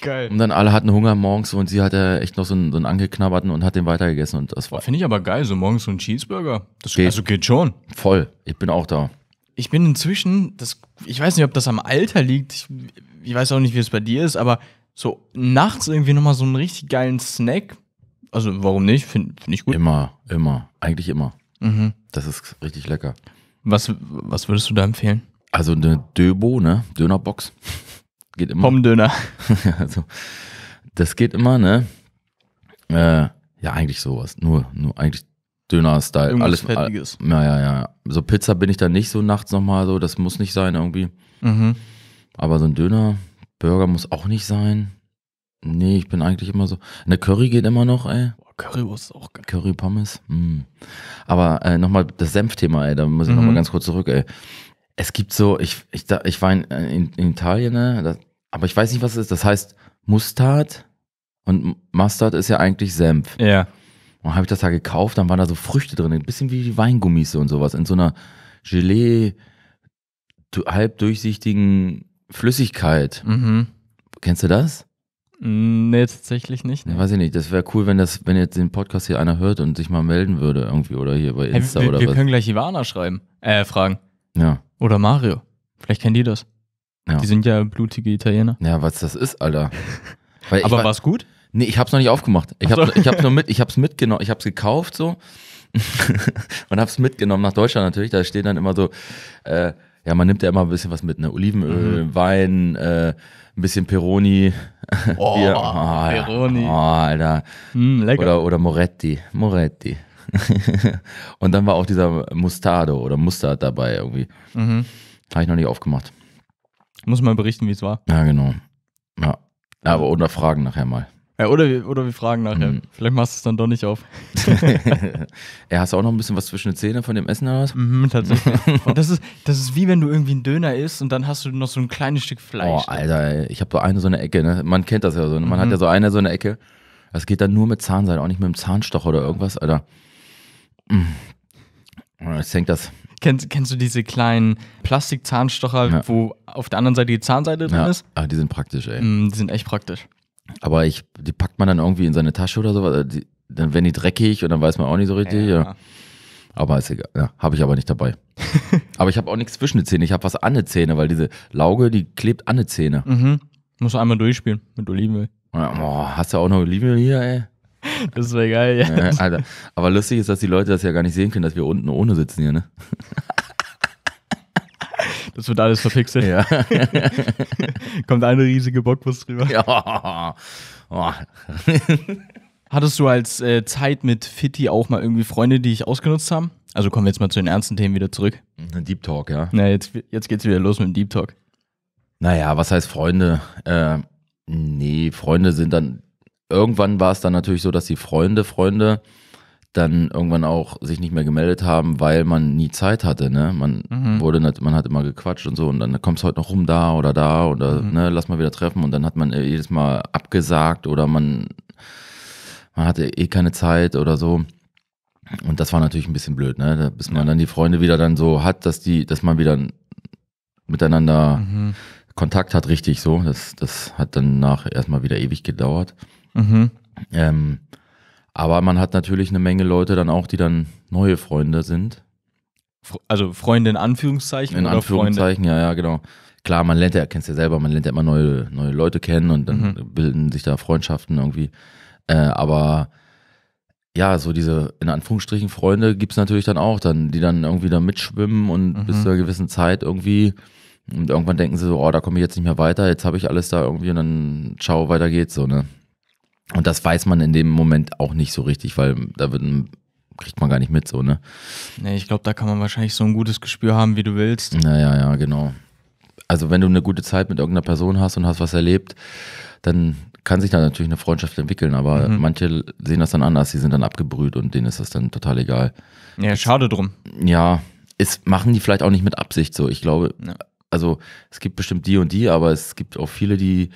Geil. Und dann alle hatten Hunger morgens und sie hatte echt noch so einen, so einen angeknabberten und hat den weitergegessen und das war. Finde ich aber geil, so morgens so ein Cheeseburger. Das geht. Also geht schon. Voll. Ich bin auch da. Ich bin inzwischen, das, ich weiß nicht, ob das am Alter liegt. Ich, ich weiß auch nicht, wie es bei dir ist, aber so nachts irgendwie nochmal so einen richtig geilen Snack. Also warum nicht? Finde find ich gut. Immer, immer. Eigentlich immer. Mhm. Das ist richtig lecker. Was, was würdest du da empfehlen? Also eine Döbo, ne? Dönerbox geht immer. Pommdöner. also, das geht immer, ne? Äh, ja, eigentlich sowas. Nur, nur eigentlich Döner-Style. Irgendwas alles Fettiges. ja, ja, ja. So Pizza bin ich da nicht so nachts nochmal so. Das muss nicht sein irgendwie. Mhm. Aber so ein Döner, Burger muss auch nicht sein. Nee, ich bin eigentlich immer so. Eine Curry geht immer noch, ey. Currywurst ist auch geil. Curry Pommes. Mm. Aber äh, nochmal das Senfthema, ey. Da muss ich mhm. nochmal ganz kurz zurück, ey. Es gibt so, ich, ich, ich war in, in, in Italien, ne? das, aber ich weiß nicht, was es ist. Das heißt Mustard und Mustard ist ja eigentlich Senf. Ja. Und habe ich das da gekauft, dann waren da so Früchte drin, ein bisschen wie die Weingummis und sowas, in so einer Gelee, halb durchsichtigen Flüssigkeit. Mhm. Kennst du das? Nee, tatsächlich nicht. Ne? Weiß ich nicht. Das wäre cool, wenn das, wenn jetzt den Podcast hier einer hört und sich mal melden würde irgendwie oder hier bei Insta hey, wir, oder wir was. Wir können gleich Ivana schreiben, äh, fragen. Ja. Oder Mario. Vielleicht kennen die das. Ja. Die sind ja blutige Italiener. Ja, was das ist, Alter. Aber war, es gut? Nee, ich hab's noch nicht aufgemacht. Ich, hab, so. ich hab's nur mit, ich hab's mitgenommen, ich hab's gekauft so und hab's mitgenommen nach Deutschland natürlich. Da steht dann immer so, äh, ja, man nimmt ja immer ein bisschen was mit, ne? Olivenöl, mhm. Wein, äh, ein bisschen Peroni. Oh, Bier. oh Peroni. Oh, Alter. Mm, lecker. Oder, oder Moretti. Moretti. und dann war auch dieser Mustardo oder Mustard dabei irgendwie. Mhm. Habe ich noch nicht aufgemacht. Muss mal berichten, wie es war. Ja, genau. Ja. Aber oder fragen nachher mal. Ja, oder, wir, oder wir fragen nachher. Mhm. Vielleicht machst du es dann doch nicht auf. ja, hast du auch noch ein bisschen was zwischen den Zähnen von dem Essen oder was? Mhm, tatsächlich. das, ist, das ist wie wenn du irgendwie einen Döner isst und dann hast du noch so ein kleines Stück Fleisch. Oh, Alter, ich habe so eine so eine Ecke, ne? Man kennt das ja so. Ne? Man mhm. hat ja so eine so eine Ecke. Das geht dann nur mit Zahnseide, auch nicht mit dem Zahnstocher oder irgendwas, Alter. Jetzt hängt das. Kennst, kennst du diese kleinen Plastikzahnstocher, ja. wo auf der anderen Seite die Zahnseite drin ja. ist? Ja, ah, die sind praktisch, ey. Mm, die sind echt praktisch. Aber ich, die packt man dann irgendwie in seine Tasche oder sowas. dann werden die dreckig und dann weiß man auch nicht so richtig. Ja. ja. Aber ist egal. Ja, habe ich aber nicht dabei. aber ich habe auch nichts zwischen den Zähnen. Ich habe was an den Zähne, weil diese Lauge, die klebt an den Zähne. Mhm. Musst du einmal durchspielen mit Olivenöl. boah, hast du auch noch Olivenöl hier, ey? Das wäre geil, ja. Äh, Alter. Aber lustig ist, dass die Leute das ja gar nicht sehen können, dass wir unten ohne sitzen hier, ne? Das wird alles verpixelt. Ja. Kommt eine riesige Bockwurst drüber. Ja. Oh. Hattest du als äh, Zeit mit Fitti auch mal irgendwie Freunde, die ich ausgenutzt haben? Also kommen wir jetzt mal zu den ernsten Themen wieder zurück. Deep Talk, ja. Na, jetzt, jetzt geht's wieder los mit dem Deep Talk. Naja, was heißt Freunde? Äh, nee, Freunde sind dann irgendwann war es dann natürlich so, dass die Freunde, Freunde dann irgendwann auch sich nicht mehr gemeldet haben, weil man nie Zeit hatte. Ne? Man mhm. wurde, nicht, man hat immer gequatscht und so und dann kommst du heute noch rum da oder da oder mhm. ne, lass mal wieder treffen und dann hat man äh, jedes Mal abgesagt oder man, man hatte eh keine Zeit oder so. Und das war natürlich ein bisschen blöd, ne? Bis man ja. dann die Freunde wieder dann so hat, dass die, dass man wieder miteinander mhm. Kontakt hat, richtig so. Das, das hat dann nach erstmal wieder ewig gedauert. Mhm. Ähm, aber man hat natürlich eine Menge Leute dann auch, die dann neue Freunde sind. Also Freunde in Anführungszeichen? In Anführungszeichen, Freunde? ja, ja, genau. Klar, man lernt ja, kennst ja selber, man lernt ja immer neue, neue Leute kennen und dann mhm. bilden sich da Freundschaften irgendwie. Äh, aber ja, so diese, in Anführungsstrichen, Freunde gibt es natürlich dann auch, dann, die dann irgendwie da mitschwimmen und mhm. bis zu einer gewissen Zeit irgendwie. Und irgendwann denken sie so, oh, da komme ich jetzt nicht mehr weiter, jetzt habe ich alles da irgendwie und dann ciao, weiter geht's so, ne? Und das weiß man in dem Moment auch nicht so richtig, weil da wird ein kriegt man gar nicht mit so, ne? Nee, ich glaube, da kann man wahrscheinlich so ein gutes Gespür haben, wie du willst. Naja, ja, genau. Also wenn du eine gute Zeit mit irgendeiner Person hast und hast was erlebt, dann kann sich da natürlich eine Freundschaft entwickeln, aber mhm. manche sehen das dann anders, die sind dann abgebrüht und denen ist das dann total egal. Ja, schade drum. Ja, es machen die vielleicht auch nicht mit Absicht so. Ich glaube, ja. also es gibt bestimmt die und die, aber es gibt auch viele, die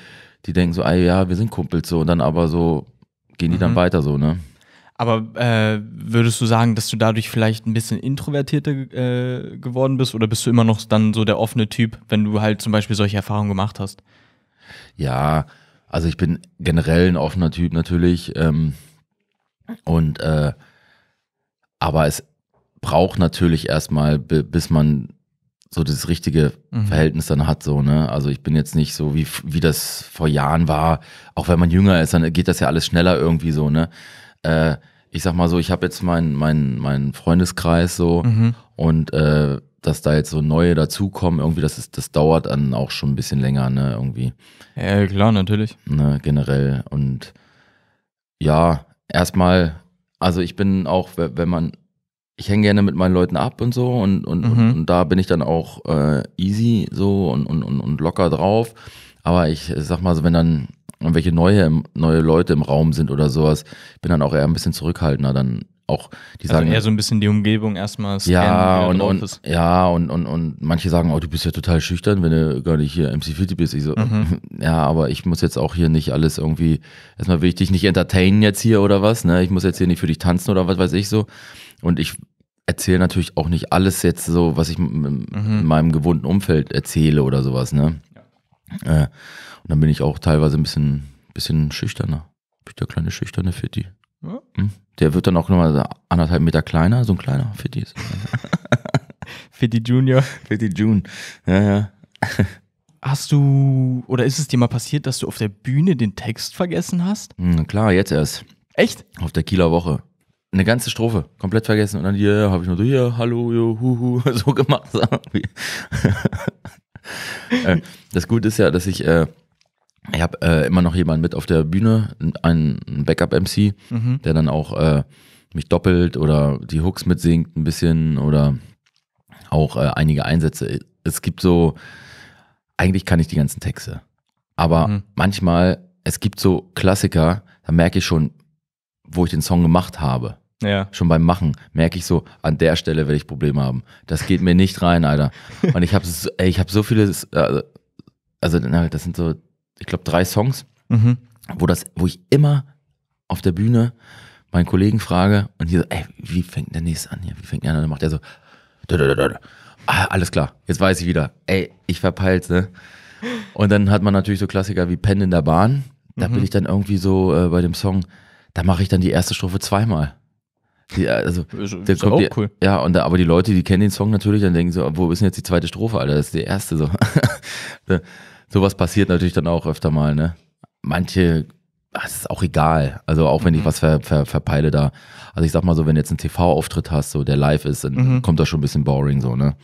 die denken so, ey, ah, ja, wir sind Kumpels so und dann aber so gehen die mhm. dann weiter so, ne? Aber äh, würdest du sagen, dass du dadurch vielleicht ein bisschen introvertierter äh, geworden bist oder bist du immer noch dann so der offene Typ, wenn du halt zum Beispiel solche Erfahrungen gemacht hast? Ja, also ich bin generell ein offener Typ natürlich. Ähm, und äh, aber es braucht natürlich erstmal, bis man so das richtige mhm. Verhältnis dann hat, so, ne? Also ich bin jetzt nicht so, wie, wie das vor Jahren war. Auch wenn man jünger ist, dann geht das ja alles schneller irgendwie so, ne? Äh, ich sag mal so, ich habe jetzt meinen mein, mein Freundeskreis so mhm. und äh, dass da jetzt so neue dazukommen, irgendwie, das ist, das dauert dann auch schon ein bisschen länger, ne, irgendwie. Ja, klar, natürlich. Ne, generell. Und ja, erstmal, also ich bin auch, wenn man ich hänge gerne mit meinen Leuten ab und so und, und, mhm. und, und, da bin ich dann auch äh, easy so und, und, und, locker drauf. Aber ich sag mal so, wenn dann irgendwelche neue, neue Leute im Raum sind oder sowas, bin dann auch eher ein bisschen zurückhaltender. Dann auch, die also sagen. Also eher so ein bisschen die Umgebung erstmal scannen, ja, und, und, ja, und, und, und manche sagen, oh, du bist ja total schüchtern, wenn du gar nicht hier MC50 bist. Ich so, mhm. ja, aber ich muss jetzt auch hier nicht alles irgendwie, erstmal will ich dich nicht entertainen jetzt hier oder was, ne? Ich muss jetzt hier nicht für dich tanzen oder was weiß ich so. Und ich erzähle natürlich auch nicht alles jetzt so, was ich mhm. in meinem gewohnten Umfeld erzähle oder sowas, ne? Ja. Äh, und dann bin ich auch teilweise ein bisschen, bisschen schüchterner. Bin ich der kleine schüchterne Fitti. Ja. Hm? Der wird dann auch nochmal anderthalb Meter kleiner, so ein kleiner Fitti ist. Fitti Junior. Fitti June. Ja, ja. Hast du, oder ist es dir mal passiert, dass du auf der Bühne den Text vergessen hast? Mhm, klar, jetzt erst. Echt? Auf der Kieler Woche eine ganze Strophe, komplett vergessen. Und dann hier yeah, habe ich nur so, hier, yeah, hallo, yo, hu, hu, so gemacht. Äh, das Gute ist ja, dass ich, äh, ich habe äh, immer noch jemanden mit auf der Bühne, einen Backup-MC, mhm. der dann auch äh, mich doppelt oder die Hooks mitsingt ein bisschen oder auch äh, einige Einsätze. Es gibt so, eigentlich kann ich die ganzen Texte. Aber mhm. manchmal, es gibt so Klassiker, da merke ich schon, wo ich den Song gemacht habe. Ja. Schon beim Machen merke ich so, an der Stelle werde ich Probleme haben. Das geht mir nicht rein, Alter. Und ich habe ich hab so viele, äh, also das sind so, ich glaube, drei Songs, mhm. wo, das, wo ich immer auf der Bühne meinen Kollegen frage und hier so, ey, wie fängt der nächste an hier? Wie fängt der an? Und dann macht er so, ah, alles klar, jetzt weiß ich wieder. Ey, ich verpeil's, ne? Und dann hat man natürlich so Klassiker wie Pen in der Bahn. Da mhm. bin ich dann irgendwie so äh, bei dem Song, da mache ich dann die erste Strophe zweimal. Die, also, ist, ist auch die, cool. Ja, und da, aber die Leute, die kennen den Song natürlich, dann denken so, wo ist denn jetzt die zweite Strophe, Alter? Das ist die erste so. Sowas passiert natürlich dann auch öfter mal, ne? Manche, ah, es ist auch egal. Also auch wenn mhm. ich was ver, ver, verpeile da. Also ich sag mal so, wenn du jetzt einen TV-Auftritt hast, so der live ist, dann mhm. kommt das schon ein bisschen boring, so, ne?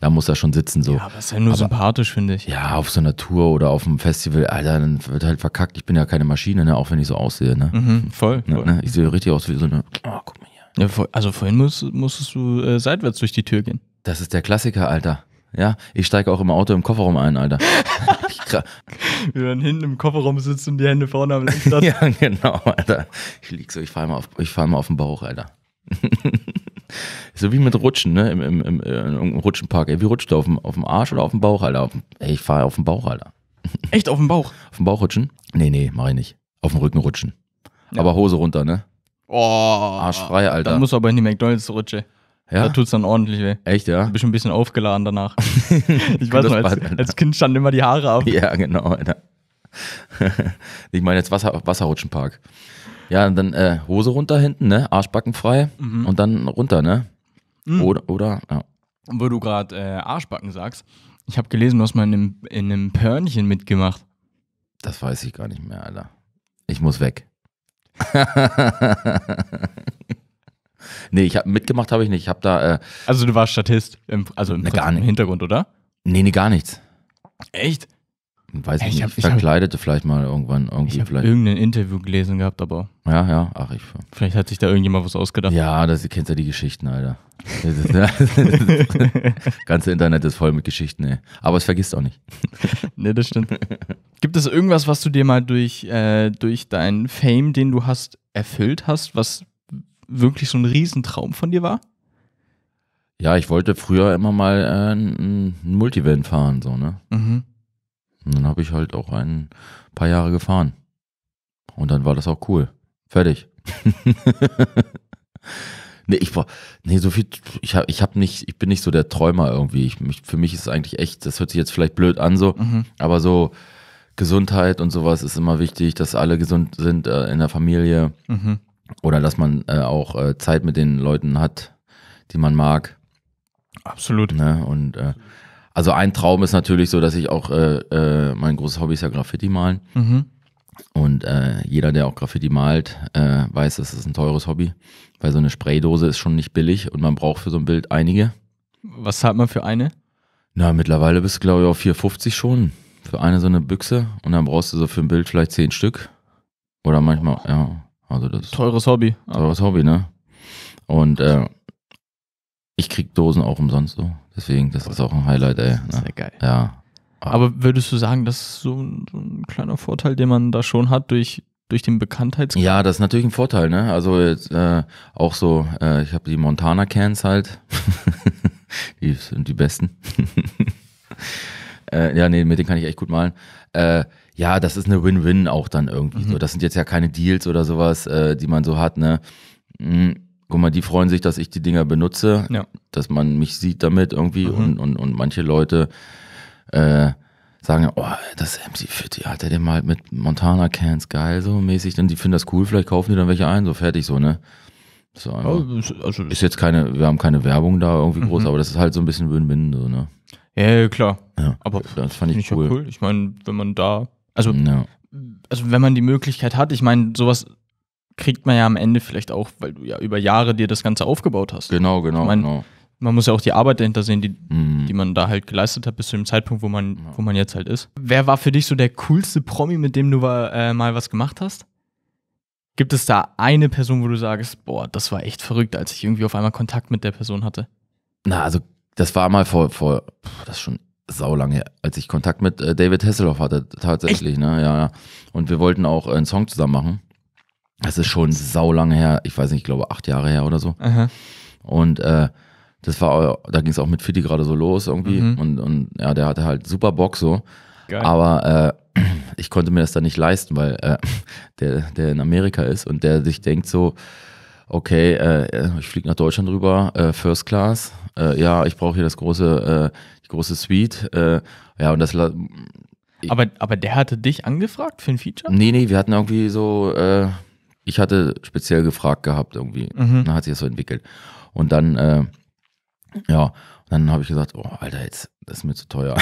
da muss er schon sitzen so. Ja, aber ist ja nur aber, sympathisch, finde ich. Ja, auf so einer Tour oder auf einem Festival, Alter, dann wird halt verkackt. Ich bin ja keine Maschine, ne? auch wenn ich so aussehe. Ne? Mhm, voll. Ja, ne, ne? Ich sehe richtig aus wie so eine, oh, guck mal ja, also vorhin musst, musstest du äh, seitwärts durch die Tür gehen. Das ist der Klassiker, Alter. Ja, ich steige auch im Auto im Kofferraum ein, Alter. Wie man hinten im Kofferraum sitzen und die Hände vorne am Lenkrad. ja, genau, Alter. Ich lieg so, ich fahre mal, auf, fahr mal auf den Bauch, Alter. so wie mit Rutschen, ne? Im, im, im, äh, im Rutschenpark. Ey, wie rutscht du? Auf dem, auf dem Arsch oder auf dem Bauch, Alter? Dem, ey, ich fahre auf dem Bauch, Alter. Echt auf dem Bauch? Auf dem Bauch rutschen? Nee, nee, mach ich nicht. Auf dem Rücken rutschen. Ja. Aber Hose runter, ne? Oh. Arschfrei, Alter. Dann muss aber in die McDonalds-Rutsche. Ja? Da tut es dann ordentlich weh. Echt, ja? Du bist ein bisschen aufgeladen danach. ich weiß noch, als, als, Kind standen immer die Haare ab. Ja, genau, Alter. ich meine jetzt Wasser, Wasserrutschenpark. Ja, und dann äh, Hose runter hinten, ne? Arschbacken frei mhm. und dann runter, ne? Mhm. Oder, oder, ja. wo du gerade äh, Arschbacken sagst, ich habe gelesen, du hast mal in einem, in einem Pörnchen mitgemacht. Das weiß ich gar nicht mehr, Alter. Ich muss weg. nee, ich habe mitgemacht habe ich nicht. Ich habe da. Äh, also du warst Statist, im, also im, ne, im Hintergrund, oder? Nee, nee, gar nichts. Echt? weiß ich, ich hab, ich verkleidete hab, vielleicht mal irgendwann irgendwie. Ich habe irgendein Interview gelesen gehabt, aber. Ja, ja, ach ich. Vielleicht hat sich da irgendjemand was ausgedacht. Ja, das, ihr kennt ja die Geschichten, Alter. das ganze Internet ist voll mit Geschichten, ey. Aber es vergisst auch nicht. ne, das stimmt. Gibt es irgendwas, was du dir mal durch, äh, durch deinen Fame, den du hast, erfüllt hast, was wirklich so ein Riesentraum von dir war? Ja, ich wollte früher immer mal äh, ein Multivan fahren, so, ne? Mhm. Und dann habe ich halt auch ein paar Jahre gefahren. Und dann war das auch cool. Fertig. nee, ich war, nee, so viel, ich habe ich hab nicht, ich bin nicht so der Träumer irgendwie. Ich, mich, für mich ist es eigentlich echt, das hört sich jetzt vielleicht blöd an so, mhm. aber so Gesundheit und sowas ist immer wichtig, dass alle gesund sind äh, in der Familie mhm. oder dass man äh, auch äh, Zeit mit den Leuten hat, die man mag. Absolut. Ne? Und äh, also ein Traum ist natürlich so, dass ich auch, äh, äh, mein großes Hobby ist ja Graffiti malen. Mhm. Und äh, jeder, der auch Graffiti malt, äh, weiß, das ist ein teures Hobby, weil so eine Spraydose ist schon nicht billig und man braucht für so ein Bild einige. Was zahlt man für eine? Na, mittlerweile bist du, glaube ich, auf 4,50 schon für eine so eine Büchse und dann brauchst du so für ein Bild vielleicht zehn Stück. Oder manchmal, ja. Also das teures Hobby. Teures Hobby, ne? Und äh, ich krieg Dosen auch umsonst so. Deswegen, das ist auch ein Highlight, ey. Das ne? ist ja geil. Ja. Aber würdest du sagen, das ist so ein, so ein kleiner Vorteil, den man da schon hat durch, durch den Bekanntheitsgrad? Ja, das ist natürlich ein Vorteil, ne? Also jetzt, äh, auch so, äh, ich habe die Montana Cans halt. die sind die besten. äh, ja, nee, mit denen kann ich echt gut malen. Äh, ja, das ist eine Win-Win auch dann irgendwie. Mhm. So, das sind jetzt ja keine Deals oder sowas, äh, die man so hat, ne? Mhm guck mal, die freuen sich, dass ich die Dinger benutze, ja. dass man mich sieht damit irgendwie mhm. und, und, und manche Leute äh, sagen, oh, das MC50, hat er den mal mit Montana Cans geil, so mäßig, denn die finden das cool, vielleicht kaufen die dann welche ein, so fertig, so, ne? So, oh, also, ist jetzt keine, wir haben keine Werbung da irgendwie groß, mhm. aber das ist halt so ein bisschen Win-Win, so, ne? Ja, klar. Ja, aber das fand ich cool. ich, cool. ich meine, wenn man da, also, ja. also wenn man die Möglichkeit hat, ich meine, sowas kriegt man ja am Ende vielleicht auch, weil du ja über Jahre dir das Ganze aufgebaut hast. Genau, genau, ich mein, genau. Man muss ja auch die Arbeit dahinter sehen, die, mhm. die man da halt geleistet hat bis zu dem Zeitpunkt, wo man, ja. wo man jetzt halt ist. Wer war für dich so der coolste Promi, mit dem du äh, mal was gemacht hast? Gibt es da eine Person, wo du sagst, boah, das war echt verrückt, als ich irgendwie auf einmal Kontakt mit der Person hatte? Na, also das war mal vor, vor das ist schon saulange her, als ich Kontakt mit äh, David Hasselhoff hatte, tatsächlich, Echt? ne? Ja, ja. Und wir wollten auch äh, einen Song zusammen machen. Das ist schon sau lange her. Ich weiß nicht, ich glaube acht Jahre her oder so. Aha. Und äh, das war, da ging es auch mit Fitti gerade so los irgendwie. Mhm. Und, und ja, der hatte halt super Bock so. Geil. Aber äh, ich konnte mir das dann nicht leisten, weil äh, der, der in Amerika ist und der sich denkt so, okay, äh, ich fliege nach Deutschland rüber, äh, First Class. Äh, ja, ich brauche hier das große, äh, die große Suite. Äh, ja, und das. Aber, aber der hatte dich angefragt für ein Feature? Nee, nee, wir hatten irgendwie so. Äh, ich hatte speziell gefragt gehabt irgendwie. Mhm. Dann hat sich das so entwickelt. Und dann, äh, ja, dann habe ich gesagt, oh, Alter, jetzt, das ist mir zu teuer.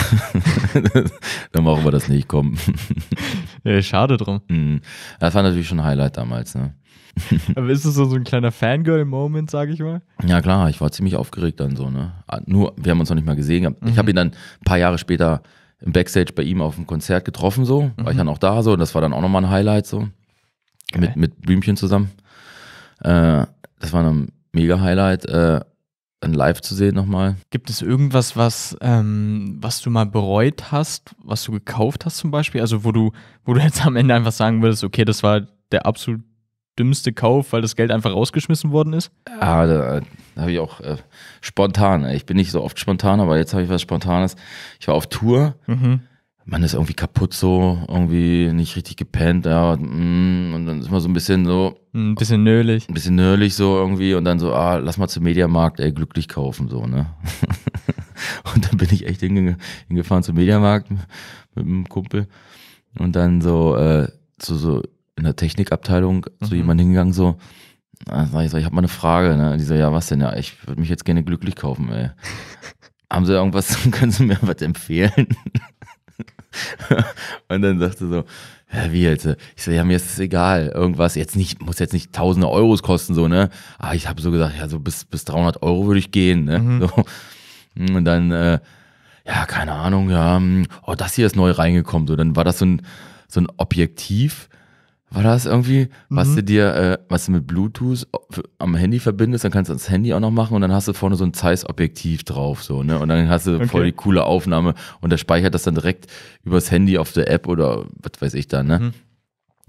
dann machen wir das nicht, komm. ja, schade drum. Mhm. Das war natürlich schon ein Highlight damals, ne? Aber ist es so, ein kleiner Fangirl-Moment, sage ich mal? Ja, klar, ich war ziemlich aufgeregt dann so, ne? Ah, nur, wir haben uns noch nicht mal gesehen gehabt. Mhm. Ich habe ihn dann ein paar Jahre später im Backstage bei ihm auf dem Konzert getroffen, so. War mhm. ich dann auch da, so. Und das war dann auch nochmal ein Highlight, so. Geil. mit, mit Blümchen zusammen. Äh, das war ein mega Highlight, äh, ein Live zu sehen nochmal. Gibt es irgendwas, was, ähm, was du mal bereut hast, was du gekauft hast zum Beispiel? Also wo du, wo du jetzt am Ende einfach sagen würdest, okay, das war der absolut dümmste Kauf, weil das Geld einfach rausgeschmissen worden ist? Ja, ah, da, da habe ich auch äh, spontan. Ich bin nicht so oft spontan, aber jetzt habe ich was Spontanes. Ich war auf Tour. Mhm man ist irgendwie kaputt so, irgendwie nicht richtig gepennt, ja, und mm, dann ist man so ein bisschen so. Hm, ein bisschen nölig. Ein bisschen nölig so irgendwie und dann so, ah, lass mal zum Mediamarkt, ey, glücklich kaufen, so, ne? und dann bin ich echt hinge hingefahren zum Mediamarkt mit einem Kumpel und dann so, äh, zu so in der Technikabteilung mhm. zu jemandem hingegangen, so, ah, sag ich so, ich hab mal eine Frage, ne? Die so, ja, was denn? Ja, ich würde mich jetzt gerne glücklich kaufen, ey. Haben sie irgendwas, können sie mir was empfehlen? und dann sagte so, ja, wie jetzt? Ich so, ja, mir ist es egal, irgendwas, jetzt nicht, muss jetzt nicht tausende Euros kosten, so, ne? Aber ich habe so gesagt, ja, so bis, bis 300 Euro würde ich gehen, ne? Mhm. So. Und dann, äh, ja, keine Ahnung, ja, hm, oh, das hier ist neu reingekommen, so, dann war das so ein, so ein Objektiv, war das irgendwie, mhm. was du dir, äh, was du mit Bluetooth am Handy verbindest, dann kannst du das Handy auch noch machen und dann hast du vorne so ein Zeiss Objektiv drauf, so, ne? Und dann hast du okay. voll die coole Aufnahme und der speichert das dann direkt übers Handy auf der App oder was weiß ich dann, ne? Mhm.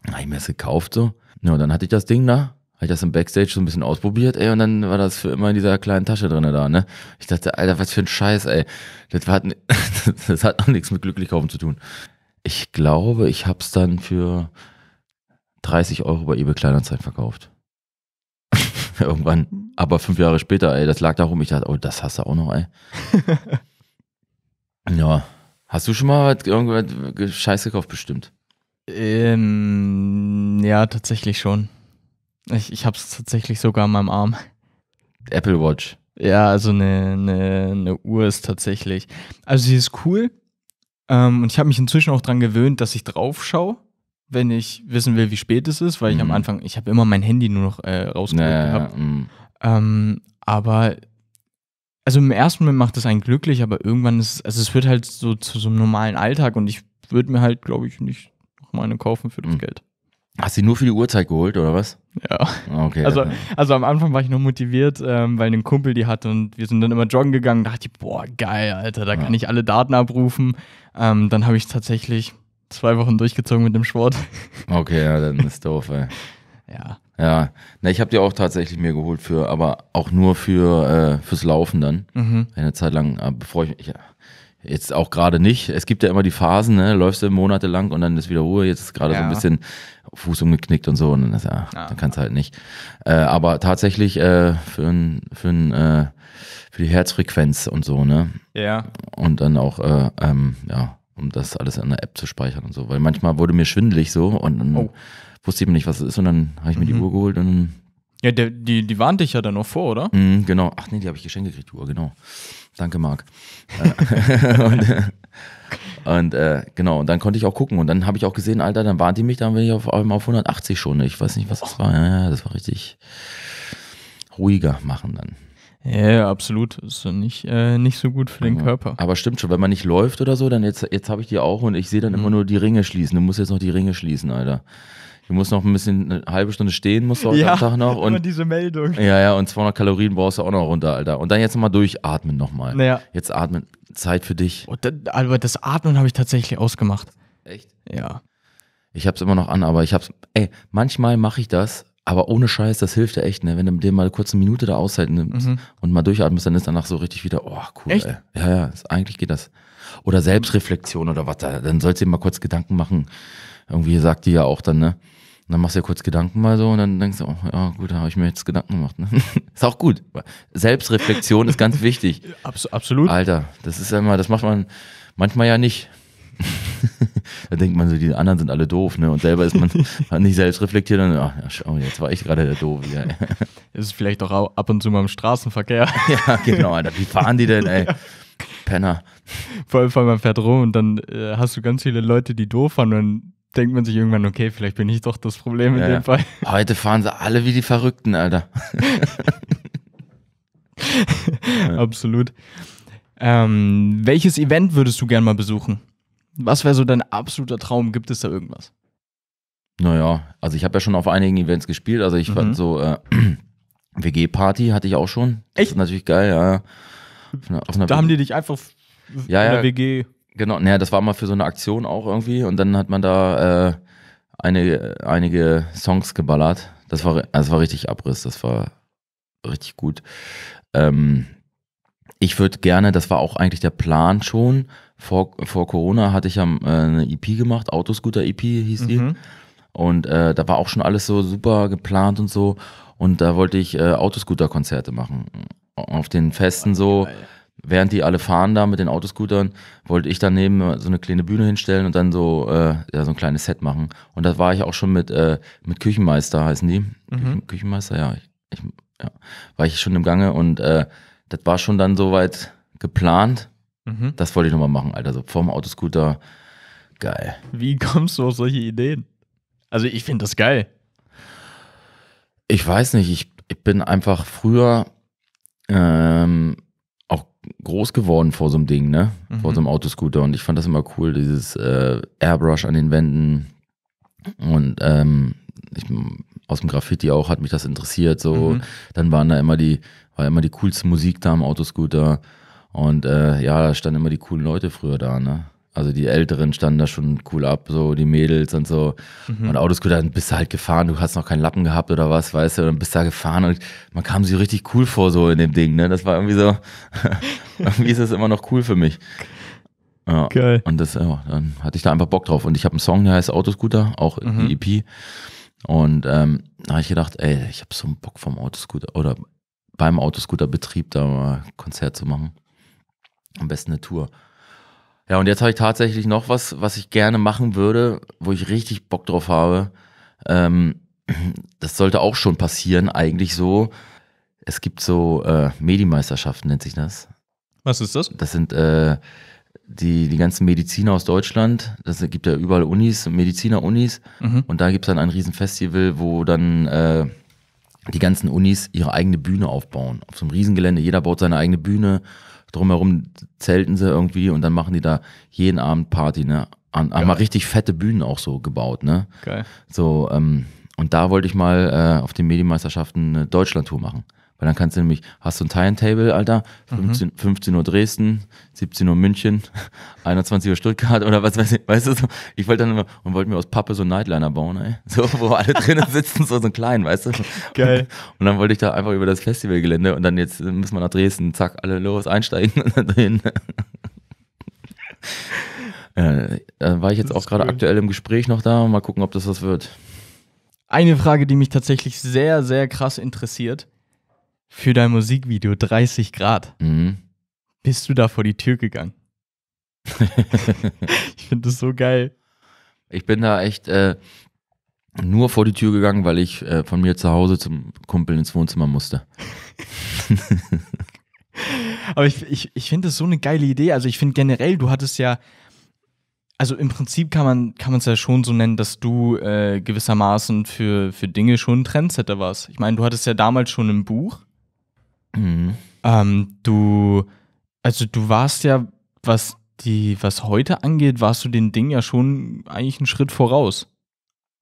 Dann hab ich mir das gekauft, so. Ja, und dann hatte ich das Ding da, habe ich das im Backstage so ein bisschen ausprobiert, ey, und dann war das für immer in dieser kleinen Tasche drin da, ne? Ich dachte, Alter, was für ein Scheiß, ey. Das, war, das hat auch nichts mit glücklich kaufen zu tun. Ich glaube, ich hab's dann für 30 Euro bei eBay Kleinanzeigen verkauft. Irgendwann. Aber fünf Jahre später, ey, das lag darum, Ich dachte, oh, das hast du auch noch, ey. ja. Hast du schon mal irgendwas Scheiß gekauft, bestimmt? Ähm, ja, tatsächlich schon. Ich, ich hab's tatsächlich sogar an meinem Arm. Apple Watch. Ja, also eine, eine, eine Uhr ist tatsächlich. Also sie ist cool. Ähm, und ich habe mich inzwischen auch dran gewöhnt, dass ich drauf schaue wenn ich wissen will, wie spät es ist, weil ich mhm. am Anfang, ich habe immer mein Handy nur noch äh, rausgeholt naja, gehabt. Mhm. Ähm, aber also im ersten Moment macht es einen glücklich, aber irgendwann ist also es wird halt so zu so einem normalen Alltag und ich würde mir halt, glaube ich, nicht nochmal eine kaufen für das mhm. Geld. Hast du nur für die Uhrzeit geholt oder was? Ja. Ah, okay. Also, also am Anfang war ich noch motiviert, ähm, weil ein Kumpel die hatte und wir sind dann immer joggen gegangen. Da dachte ich, boah, geil, Alter, da ja. kann ich alle Daten abrufen. Ähm, dann habe ich tatsächlich zwei Wochen durchgezogen mit dem Sport. Okay, ja, dann ist doof, ey. Ja. Ja, ne, ich habe die auch tatsächlich mir geholt für, aber auch nur für äh, fürs Laufen dann. Mhm. Eine Zeit lang, äh, bevor ich, ich jetzt auch gerade nicht. Es gibt ja immer die Phasen, ne? läufst du monatelang und dann ist wieder Ruhe. Jetzt ist gerade ja. so ein bisschen Fuß umgeknickt und so und dann, ist, ja, dann kannst du halt nicht. Äh, aber tatsächlich äh, für, ein, für, ein, äh, für die Herzfrequenz und so, ne? Ja. Und dann auch, äh, ähm, ja um das alles in einer App zu speichern und so. Weil manchmal wurde mir schwindelig so und dann oh. wusste ich mir nicht, was es ist und dann habe ich mir mhm. die Uhr geholt und. Ja, der, die, die warnt dich ja dann noch vor, oder? Mhm, genau. Ach nee, die habe ich geschenkt gekriegt, die Uhr, genau. Danke, Marc. Äh, und, äh, und äh, genau, und dann konnte ich auch gucken und dann habe ich auch gesehen, Alter, dann warnt die mich, dann bin ich auf auf 180 schon. Ich weiß nicht, was das oh. war. Ja, ja, das war richtig ruhiger machen dann. Ja, absolut. Ist nicht, äh, nicht so gut für den ja. Körper. Aber stimmt schon, wenn man nicht läuft oder so, dann jetzt, jetzt habe ich die auch und ich sehe dann mhm. immer nur die Ringe schließen. Du musst jetzt noch die Ringe schließen, Alter. Du musst noch ein bisschen, eine halbe Stunde stehen, musst du auch ja, am Tag noch. Und diese Meldung. Ja, ja, und 200 Kalorien brauchst du auch noch runter, Alter. Und dann jetzt nochmal durchatmen nochmal. Naja. Jetzt atmen. Zeit für dich. Oh, das, aber das Atmen habe ich tatsächlich ausgemacht. Echt? Ja. Ich habe es immer noch an, aber ich habe es. Ey, manchmal mache ich das, aber ohne Scheiß, das hilft ja echt, ne? Wenn du dir mal kurz eine Minute da Auszeit nimmst mhm. und mal durchatmest, dann ist danach so richtig wieder, oh, cool. Echt? Ey. Ja, ja, ist, eigentlich geht das. Oder Selbstreflexion oder was Dann sollst du dir mal kurz Gedanken machen. Irgendwie sagt die ja auch dann, ne? Und dann machst du dir kurz Gedanken mal so und dann denkst du, oh, ja, gut, da habe ich mir jetzt Gedanken gemacht. Ne? ist auch gut. Selbstreflexion ist ganz wichtig. Abs absolut. Alter, das ist ja immer, das macht man manchmal ja nicht. da denkt man so, die anderen sind alle doof, ne? Und selber ist man nicht selbst reflektiert und ach, schau, jetzt war ich gerade der Doof. Ja. Ist vielleicht auch ab und zu mal im Straßenverkehr. ja, genau, Alter. Wie fahren die denn, ey? Penner. Vor allem, weil man fährt rum und dann äh, hast du ganz viele Leute, die doof fahren und dann denkt man sich irgendwann, okay, vielleicht bin ich doch das Problem in ja, dem Fall. Heute fahren sie alle wie die Verrückten, Alter. Absolut. Ähm, welches Event würdest du gern mal besuchen? Was wäre so dein absoluter Traum? Gibt es da irgendwas? Naja, also ich habe ja schon auf einigen Events gespielt. Also ich mhm. fand so äh, WG-Party hatte ich auch schon. Das Echt? natürlich geil, ja. Auf einer, auf einer da haben die dich einfach ja, in der WG. Genau, naja, das war mal für so eine Aktion auch irgendwie. Und dann hat man da äh, eine, einige Songs geballert. Das war, das war richtig Abriss, das war richtig gut. Ähm, ich würde gerne, das war auch eigentlich der Plan schon, vor, vor Corona hatte ich ja äh, eine EP gemacht, Autoscooter-EP hieß die. Mhm. Und äh, da war auch schon alles so super geplant und so. Und da wollte ich äh, Autoscooter-Konzerte machen. Auf den Festen so, während die alle fahren da mit den Autoscootern, wollte ich daneben äh, so eine kleine Bühne hinstellen und dann so, äh, ja, so ein kleines Set machen. Und da war ich auch schon mit, äh, mit Küchenmeister, heißen die. Mhm. Küchenmeister, ja. Ich, ich, ja. War ich schon im Gange und äh, das war schon dann soweit geplant. Mhm. Das wollte ich nochmal machen, Alter. So vorm Autoscooter. Geil. Wie kommst du auf solche Ideen? Also, ich finde das geil. Ich weiß nicht. Ich, ich bin einfach früher ähm, auch groß geworden vor so einem Ding, ne? Mhm. Vor so einem Autoscooter. Und ich fand das immer cool, dieses äh, Airbrush an den Wänden. Und ähm, ich aus dem Graffiti auch hat mich das interessiert. So, mhm. dann waren da immer die war immer die coolste Musik da am Autoscooter. Und äh, ja, da standen immer die coolen Leute früher da, ne? Also die Älteren standen da schon cool ab, so die Mädels und so. Mhm. Und Autoscooter, dann bist du halt gefahren, du hast noch keinen Lappen gehabt oder was, weißt du, dann bist du da gefahren und man kam sich richtig cool vor so in dem Ding, ne? Das war irgendwie so, irgendwie ist das immer noch cool für mich. Ja. Geil. Und das, ja, dann hatte ich da einfach Bock drauf. Und ich habe einen Song, der heißt Autoscooter, auch mhm. die EP. Und ähm, da habe ich gedacht, ey, ich habe so einen Bock vom Autoscooter oder beim Autoscooterbetrieb da mal Konzert zu machen. Am besten eine Tour. Ja, und jetzt habe ich tatsächlich noch was, was ich gerne machen würde, wo ich richtig Bock drauf habe. Ähm, das sollte auch schon passieren, eigentlich so. Es gibt so äh, Medimeisterschaften, nennt sich das. Was ist das? Das sind äh, die, die ganzen Mediziner aus Deutschland. Das gibt ja überall Unis, Mediziner-Unis. Mhm. Und da gibt es dann ein Riesenfestival, wo dann äh, die ganzen Unis ihre eigene Bühne aufbauen. Auf so einem Riesengelände, jeder baut seine eigene Bühne, drumherum zelten sie irgendwie und dann machen die da jeden Abend Party, ne? An, haben mal richtig fette Bühnen auch so gebaut, ne? Geil. So, ähm, und da wollte ich mal äh, auf den Medienmeisterschaften eine Deutschlandtour machen. Weil dann kannst du nämlich, hast du ein Timetable, Alter, 15, mhm. 15 Uhr Dresden, 17 Uhr München, 21 Uhr Stuttgart oder was weiß ich, weißt du so. Ich wollte dann immer, und wollte mir aus Pappe so einen Nightliner bauen, ey. So, wo alle drinnen sitzen, so, so einen kleinen, weißt du. Geil. Und, und dann wollte ich da einfach über das Festivalgelände und dann jetzt müssen wir nach Dresden, zack, alle los, einsteigen und dann drehen. Ja, da war ich jetzt auch gerade cool. aktuell im Gespräch noch da. Mal gucken, ob das was wird. Eine Frage, die mich tatsächlich sehr, sehr krass interessiert für dein Musikvideo 30 Grad, mhm. bist du da vor die Tür gegangen. ich finde das so geil. Ich bin da echt äh, nur vor die Tür gegangen, weil ich äh, von mir zu Hause zum Kumpel ins Wohnzimmer musste. Aber ich, ich, ich finde das so eine geile Idee. Also ich finde generell, du hattest ja, also im Prinzip kann man kann es ja schon so nennen, dass du äh, gewissermaßen für, für Dinge schon ein Trendsetter warst. Ich meine, du hattest ja damals schon ein Buch Mhm. Ähm, du, also du warst ja, was die, was heute angeht, warst du den Ding ja schon eigentlich einen Schritt voraus.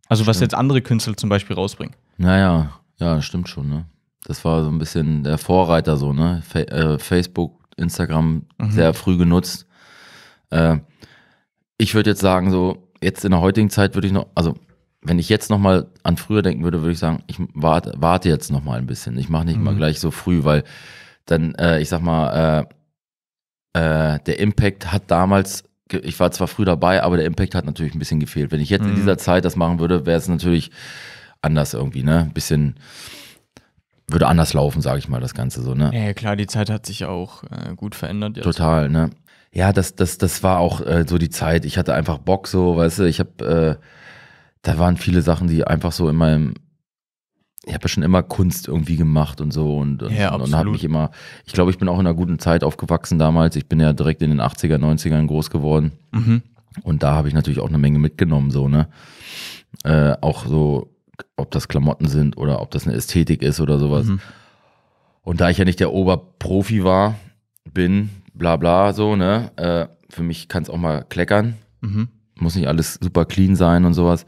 Also stimmt. was jetzt andere Künstler zum Beispiel rausbringen. Naja, ja, stimmt schon, ne? Das war so ein bisschen der Vorreiter so, ne? Fa äh, Facebook, Instagram mhm. sehr früh genutzt. Äh, ich würde jetzt sagen, so, jetzt in der heutigen Zeit würde ich noch, also wenn ich jetzt nochmal an früher denken würde, würde ich sagen, ich warte, warte jetzt nochmal ein bisschen. Ich mache nicht mhm. mal gleich so früh, weil dann, äh, ich sag mal, äh, äh, der Impact hat damals, ich war zwar früh dabei, aber der Impact hat natürlich ein bisschen gefehlt. Wenn ich jetzt mhm. in dieser Zeit das machen würde, wäre es natürlich anders irgendwie, ne? Ein bisschen würde anders laufen, sage ich mal, das Ganze so, ne? Ja, klar, die Zeit hat sich auch äh, gut verändert jetzt. Total, ne? Ja, das, das, das war auch äh, so die Zeit. Ich hatte einfach Bock, so, weißt du, ich habe äh, da waren viele Sachen, die einfach so in meinem, ich habe ja schon immer Kunst irgendwie gemacht und so und, und, ja, und, habe mich immer, ich glaube, ich bin auch in einer guten Zeit aufgewachsen damals. Ich bin ja direkt in den 80er, 90ern groß geworden. Mhm. Und da habe ich natürlich auch eine Menge mitgenommen, so, ne? Äh, auch so, ob das Klamotten sind oder ob das eine Ästhetik ist oder sowas. Mhm. Und da ich ja nicht der Oberprofi war, bin, bla bla, so, ne? Äh, für mich kann es auch mal kleckern. Mhm muss nicht alles super clean sein und sowas.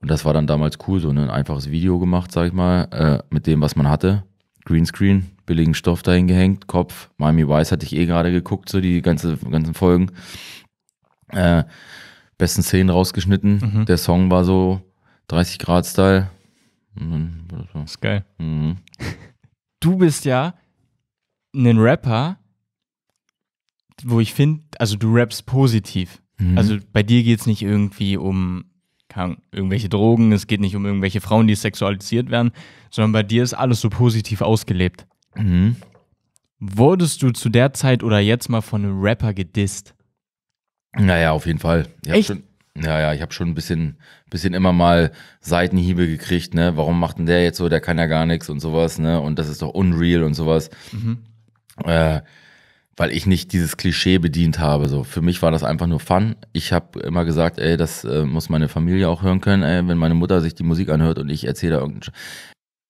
Und das war dann damals cool, so ein einfaches Video gemacht, sag ich mal, äh, mit dem, was man hatte. Greenscreen, billigen Stoff dahin gehängt, Kopf. Miami Vice hatte ich eh gerade geguckt, so die ganze, ganzen Folgen. Äh, besten Szenen rausgeschnitten. Mhm. Der Song war so 30 Grad Style. So. Mhm. Das ist geil. Mhm. Du bist ja ein Rapper, wo ich finde, also du rappst positiv. Mhm. Also bei dir geht es nicht irgendwie um kann, irgendwelche Drogen, es geht nicht um irgendwelche Frauen, die sexualisiert werden, sondern bei dir ist alles so positiv ausgelebt. Mhm. Wurdest du zu der Zeit oder jetzt mal von einem Rapper gedisst? Naja, auf jeden Fall. Ich Echt? Schon, naja, ich habe schon ein bisschen, bisschen immer mal Seitenhiebe gekriegt, ne? Warum macht denn der jetzt so, der kann ja gar nichts und sowas, ne? Und das ist doch unreal und sowas. Mhm. Äh, weil ich nicht dieses Klischee bedient habe. So für mich war das einfach nur Fun. Ich habe immer gesagt, ey, das äh, muss meine Familie auch hören können, ey, wenn meine Mutter sich die Musik anhört und ich erzähle da irgendeinen.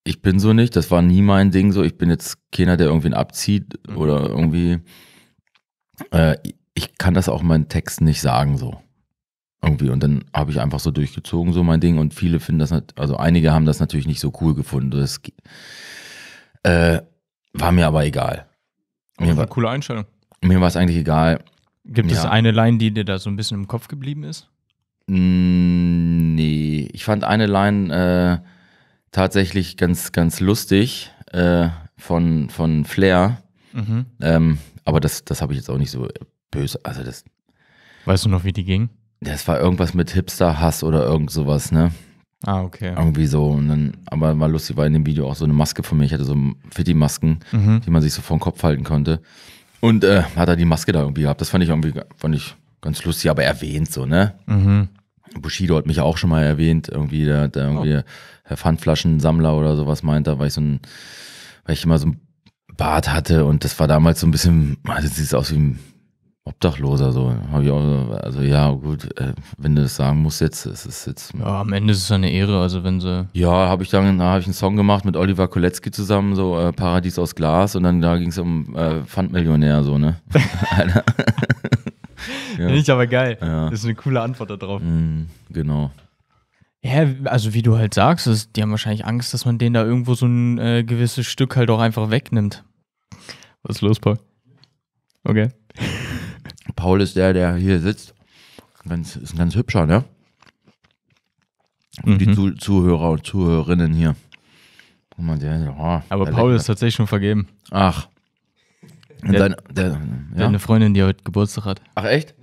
ich bin so nicht. Das war nie mein Ding. So, ich bin jetzt keiner, der irgendwen abzieht mhm. oder irgendwie. Äh, ich kann das auch meinen Texten nicht sagen so irgendwie. Und dann habe ich einfach so durchgezogen, so mein Ding. Und viele finden das, also einige haben das natürlich nicht so cool gefunden. Das äh, war mir aber egal. Mir war, eine coole Einstellung. Mir war es eigentlich egal. Gibt ja. es eine Line, die dir da so ein bisschen im Kopf geblieben ist? Hm, nee, ich fand eine Line äh, tatsächlich ganz, ganz lustig äh, von, von Flair. Mhm. Ähm, aber das, das habe ich jetzt auch nicht so böse. Also das. Weißt du noch, wie die ging? Das war irgendwas mit Hipster-Hass oder irgend sowas, ne? Ah, okay. Irgendwie so. Und dann, aber war lustig, war in dem Video auch so eine Maske von mir. Ich hatte so Fitti-Masken, mhm. die man sich so vor den Kopf halten konnte. Und äh, hat er die Maske da irgendwie gehabt. Das fand ich irgendwie, fand ich ganz lustig, aber erwähnt so, ne? Mhm. Bushido hat mich auch schon mal erwähnt, irgendwie, der, der oh. irgendwie oh. Herr Pfandflaschensammler oder sowas meint da, weil ich so ein, weil ich immer so ein Bart hatte und das war damals so ein bisschen, also sieht aus wie ein Obdachloser, so. Hab ich auch, also ja, gut, äh, wenn du das sagen musst jetzt, es ist jetzt. Ja, am Ende ist es eine Ehre, also wenn sie. Ja, habe ich dann, habe ich einen Song gemacht mit Oliver Koletzki zusammen, so äh, Paradies aus Glas und dann da ging es um äh, Pfandmillionär, so, ne? Alter. ja. Finde ich aber geil. Ja. Das ist eine coole Antwort darauf. Mm, genau. Ja, also wie du halt sagst, ist, die haben wahrscheinlich Angst, dass man denen da irgendwo so ein äh, gewisses Stück halt auch einfach wegnimmt. Was ist los, Paul? Okay. Paul ist der, der hier sitzt. Ganz, ist ein ganz hübscher, ne? Und mhm. die Zu Zuhörer und Zuhörerinnen hier. Und man, der, oh, Aber der Paul ist tatsächlich schon vergeben. Ach. Der, seine, der, ja? der Freundin, die heute Geburtstag hat. Ach echt?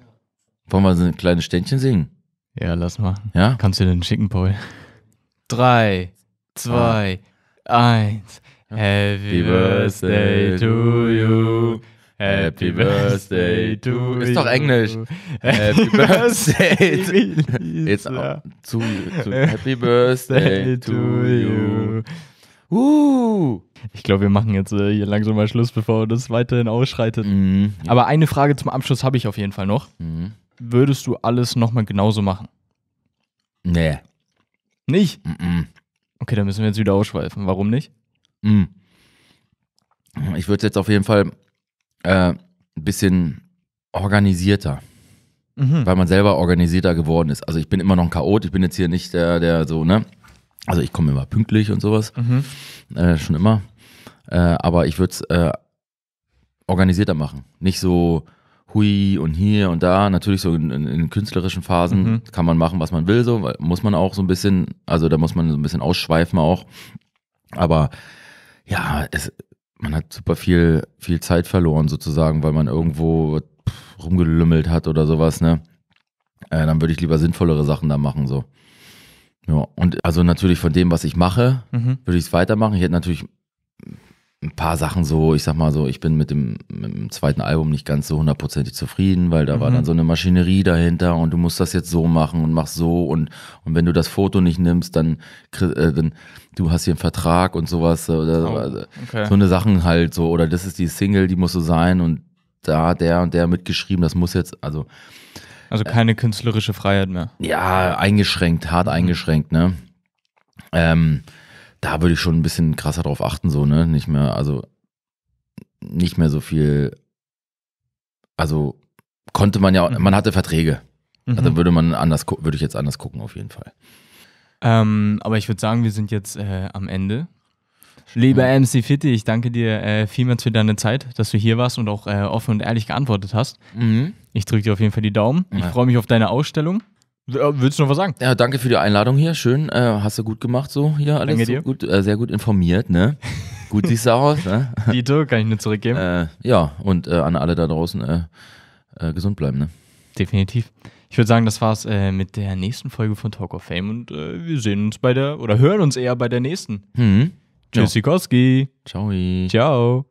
Wollen wir so ein kleines Ständchen singen? Ja, lass mal. Ja? Kannst du den schicken, Paul? Drei, zwei, ah. eins. Happy Birthday to you. Happy Birthday to you. Ist doch Englisch. Happy Birthday to Jetzt auch zu, zu Happy Birthday to you. Uh. Ich glaube, wir machen jetzt äh, hier langsam mal Schluss, bevor das weiterhin ausschreitet. Mhm. Aber eine Frage zum Abschluss habe ich auf jeden Fall noch. Mhm. Würdest du alles nochmal genauso machen? Nee. Nicht? Mhm. Okay, dann müssen wir jetzt wieder ausschweifen. Warum nicht? Mm. Ich würde es jetzt auf jeden Fall ein äh, bisschen organisierter. Mhm. Weil man selber organisierter geworden ist. Also ich bin immer noch ein Chaot, ich bin jetzt hier nicht der, der so, ne? Also ich komme immer pünktlich und sowas. Mhm. Äh, schon immer. Äh, aber ich würde es äh, organisierter machen. Nicht so hui und hier und da. Natürlich so in, in künstlerischen Phasen mhm. kann man machen, was man will, so muss man auch so ein bisschen, also da muss man so ein bisschen ausschweifen auch. Aber ja, es, man hat super viel, viel Zeit verloren sozusagen, weil man irgendwo rumgelümmelt hat oder sowas, ne? Äh, dann würde ich lieber sinnvollere Sachen da machen, so. Ja, und also natürlich von dem, was ich mache, mhm. würde ich es weitermachen. Ich hätte natürlich ein paar Sachen so, ich sag mal so, ich bin mit dem, mit dem zweiten Album nicht ganz so hundertprozentig zufrieden, weil da mhm. war dann so eine Maschinerie dahinter und du musst das jetzt so machen und mach so und, und wenn du das Foto nicht nimmst, dann, äh, dann du hast hier einen Vertrag und sowas äh, oder oh, also okay. so eine Sachen halt so oder das ist die Single, die muss so sein und da der und der mitgeschrieben, das muss jetzt, also also äh, keine äh, künstlerische Freiheit mehr. Ja, eingeschränkt, hart mhm. eingeschränkt, ne? Ähm, da würde ich schon ein bisschen krasser drauf achten, so, ne? Nicht mehr, also nicht mehr so viel. Also konnte man ja, mhm. man hatte Verträge. Also, mhm. Also würde man anders würde ich jetzt anders gucken, auf jeden Fall. Ähm, aber ich würde sagen, wir sind jetzt äh, am Ende. Lieber MC Fitti, ich danke dir äh, vielmals für deine Zeit, dass du hier warst und auch äh, offen und ehrlich geantwortet hast. Mhm. Ich drücke dir auf jeden Fall die Daumen. Ich freue mich auf deine Ausstellung. Äh, willst du noch was sagen? Ja, danke für die Einladung hier. Schön, äh, hast du gut gemacht so hier alles. Danke so Gut, äh, sehr gut informiert, ne? gut siehst du aus, ne? Die kann ich nur zurückgeben. Äh, ja, und äh, an alle da draußen äh, gesund bleiben, ne? Definitiv. Ich würde sagen, das war's mit der nächsten Folge von Talk of Fame und wir sehen uns bei der, oder hören uns eher bei der nächsten. Mhm. Tschüssikowski. Ciao. Ciao.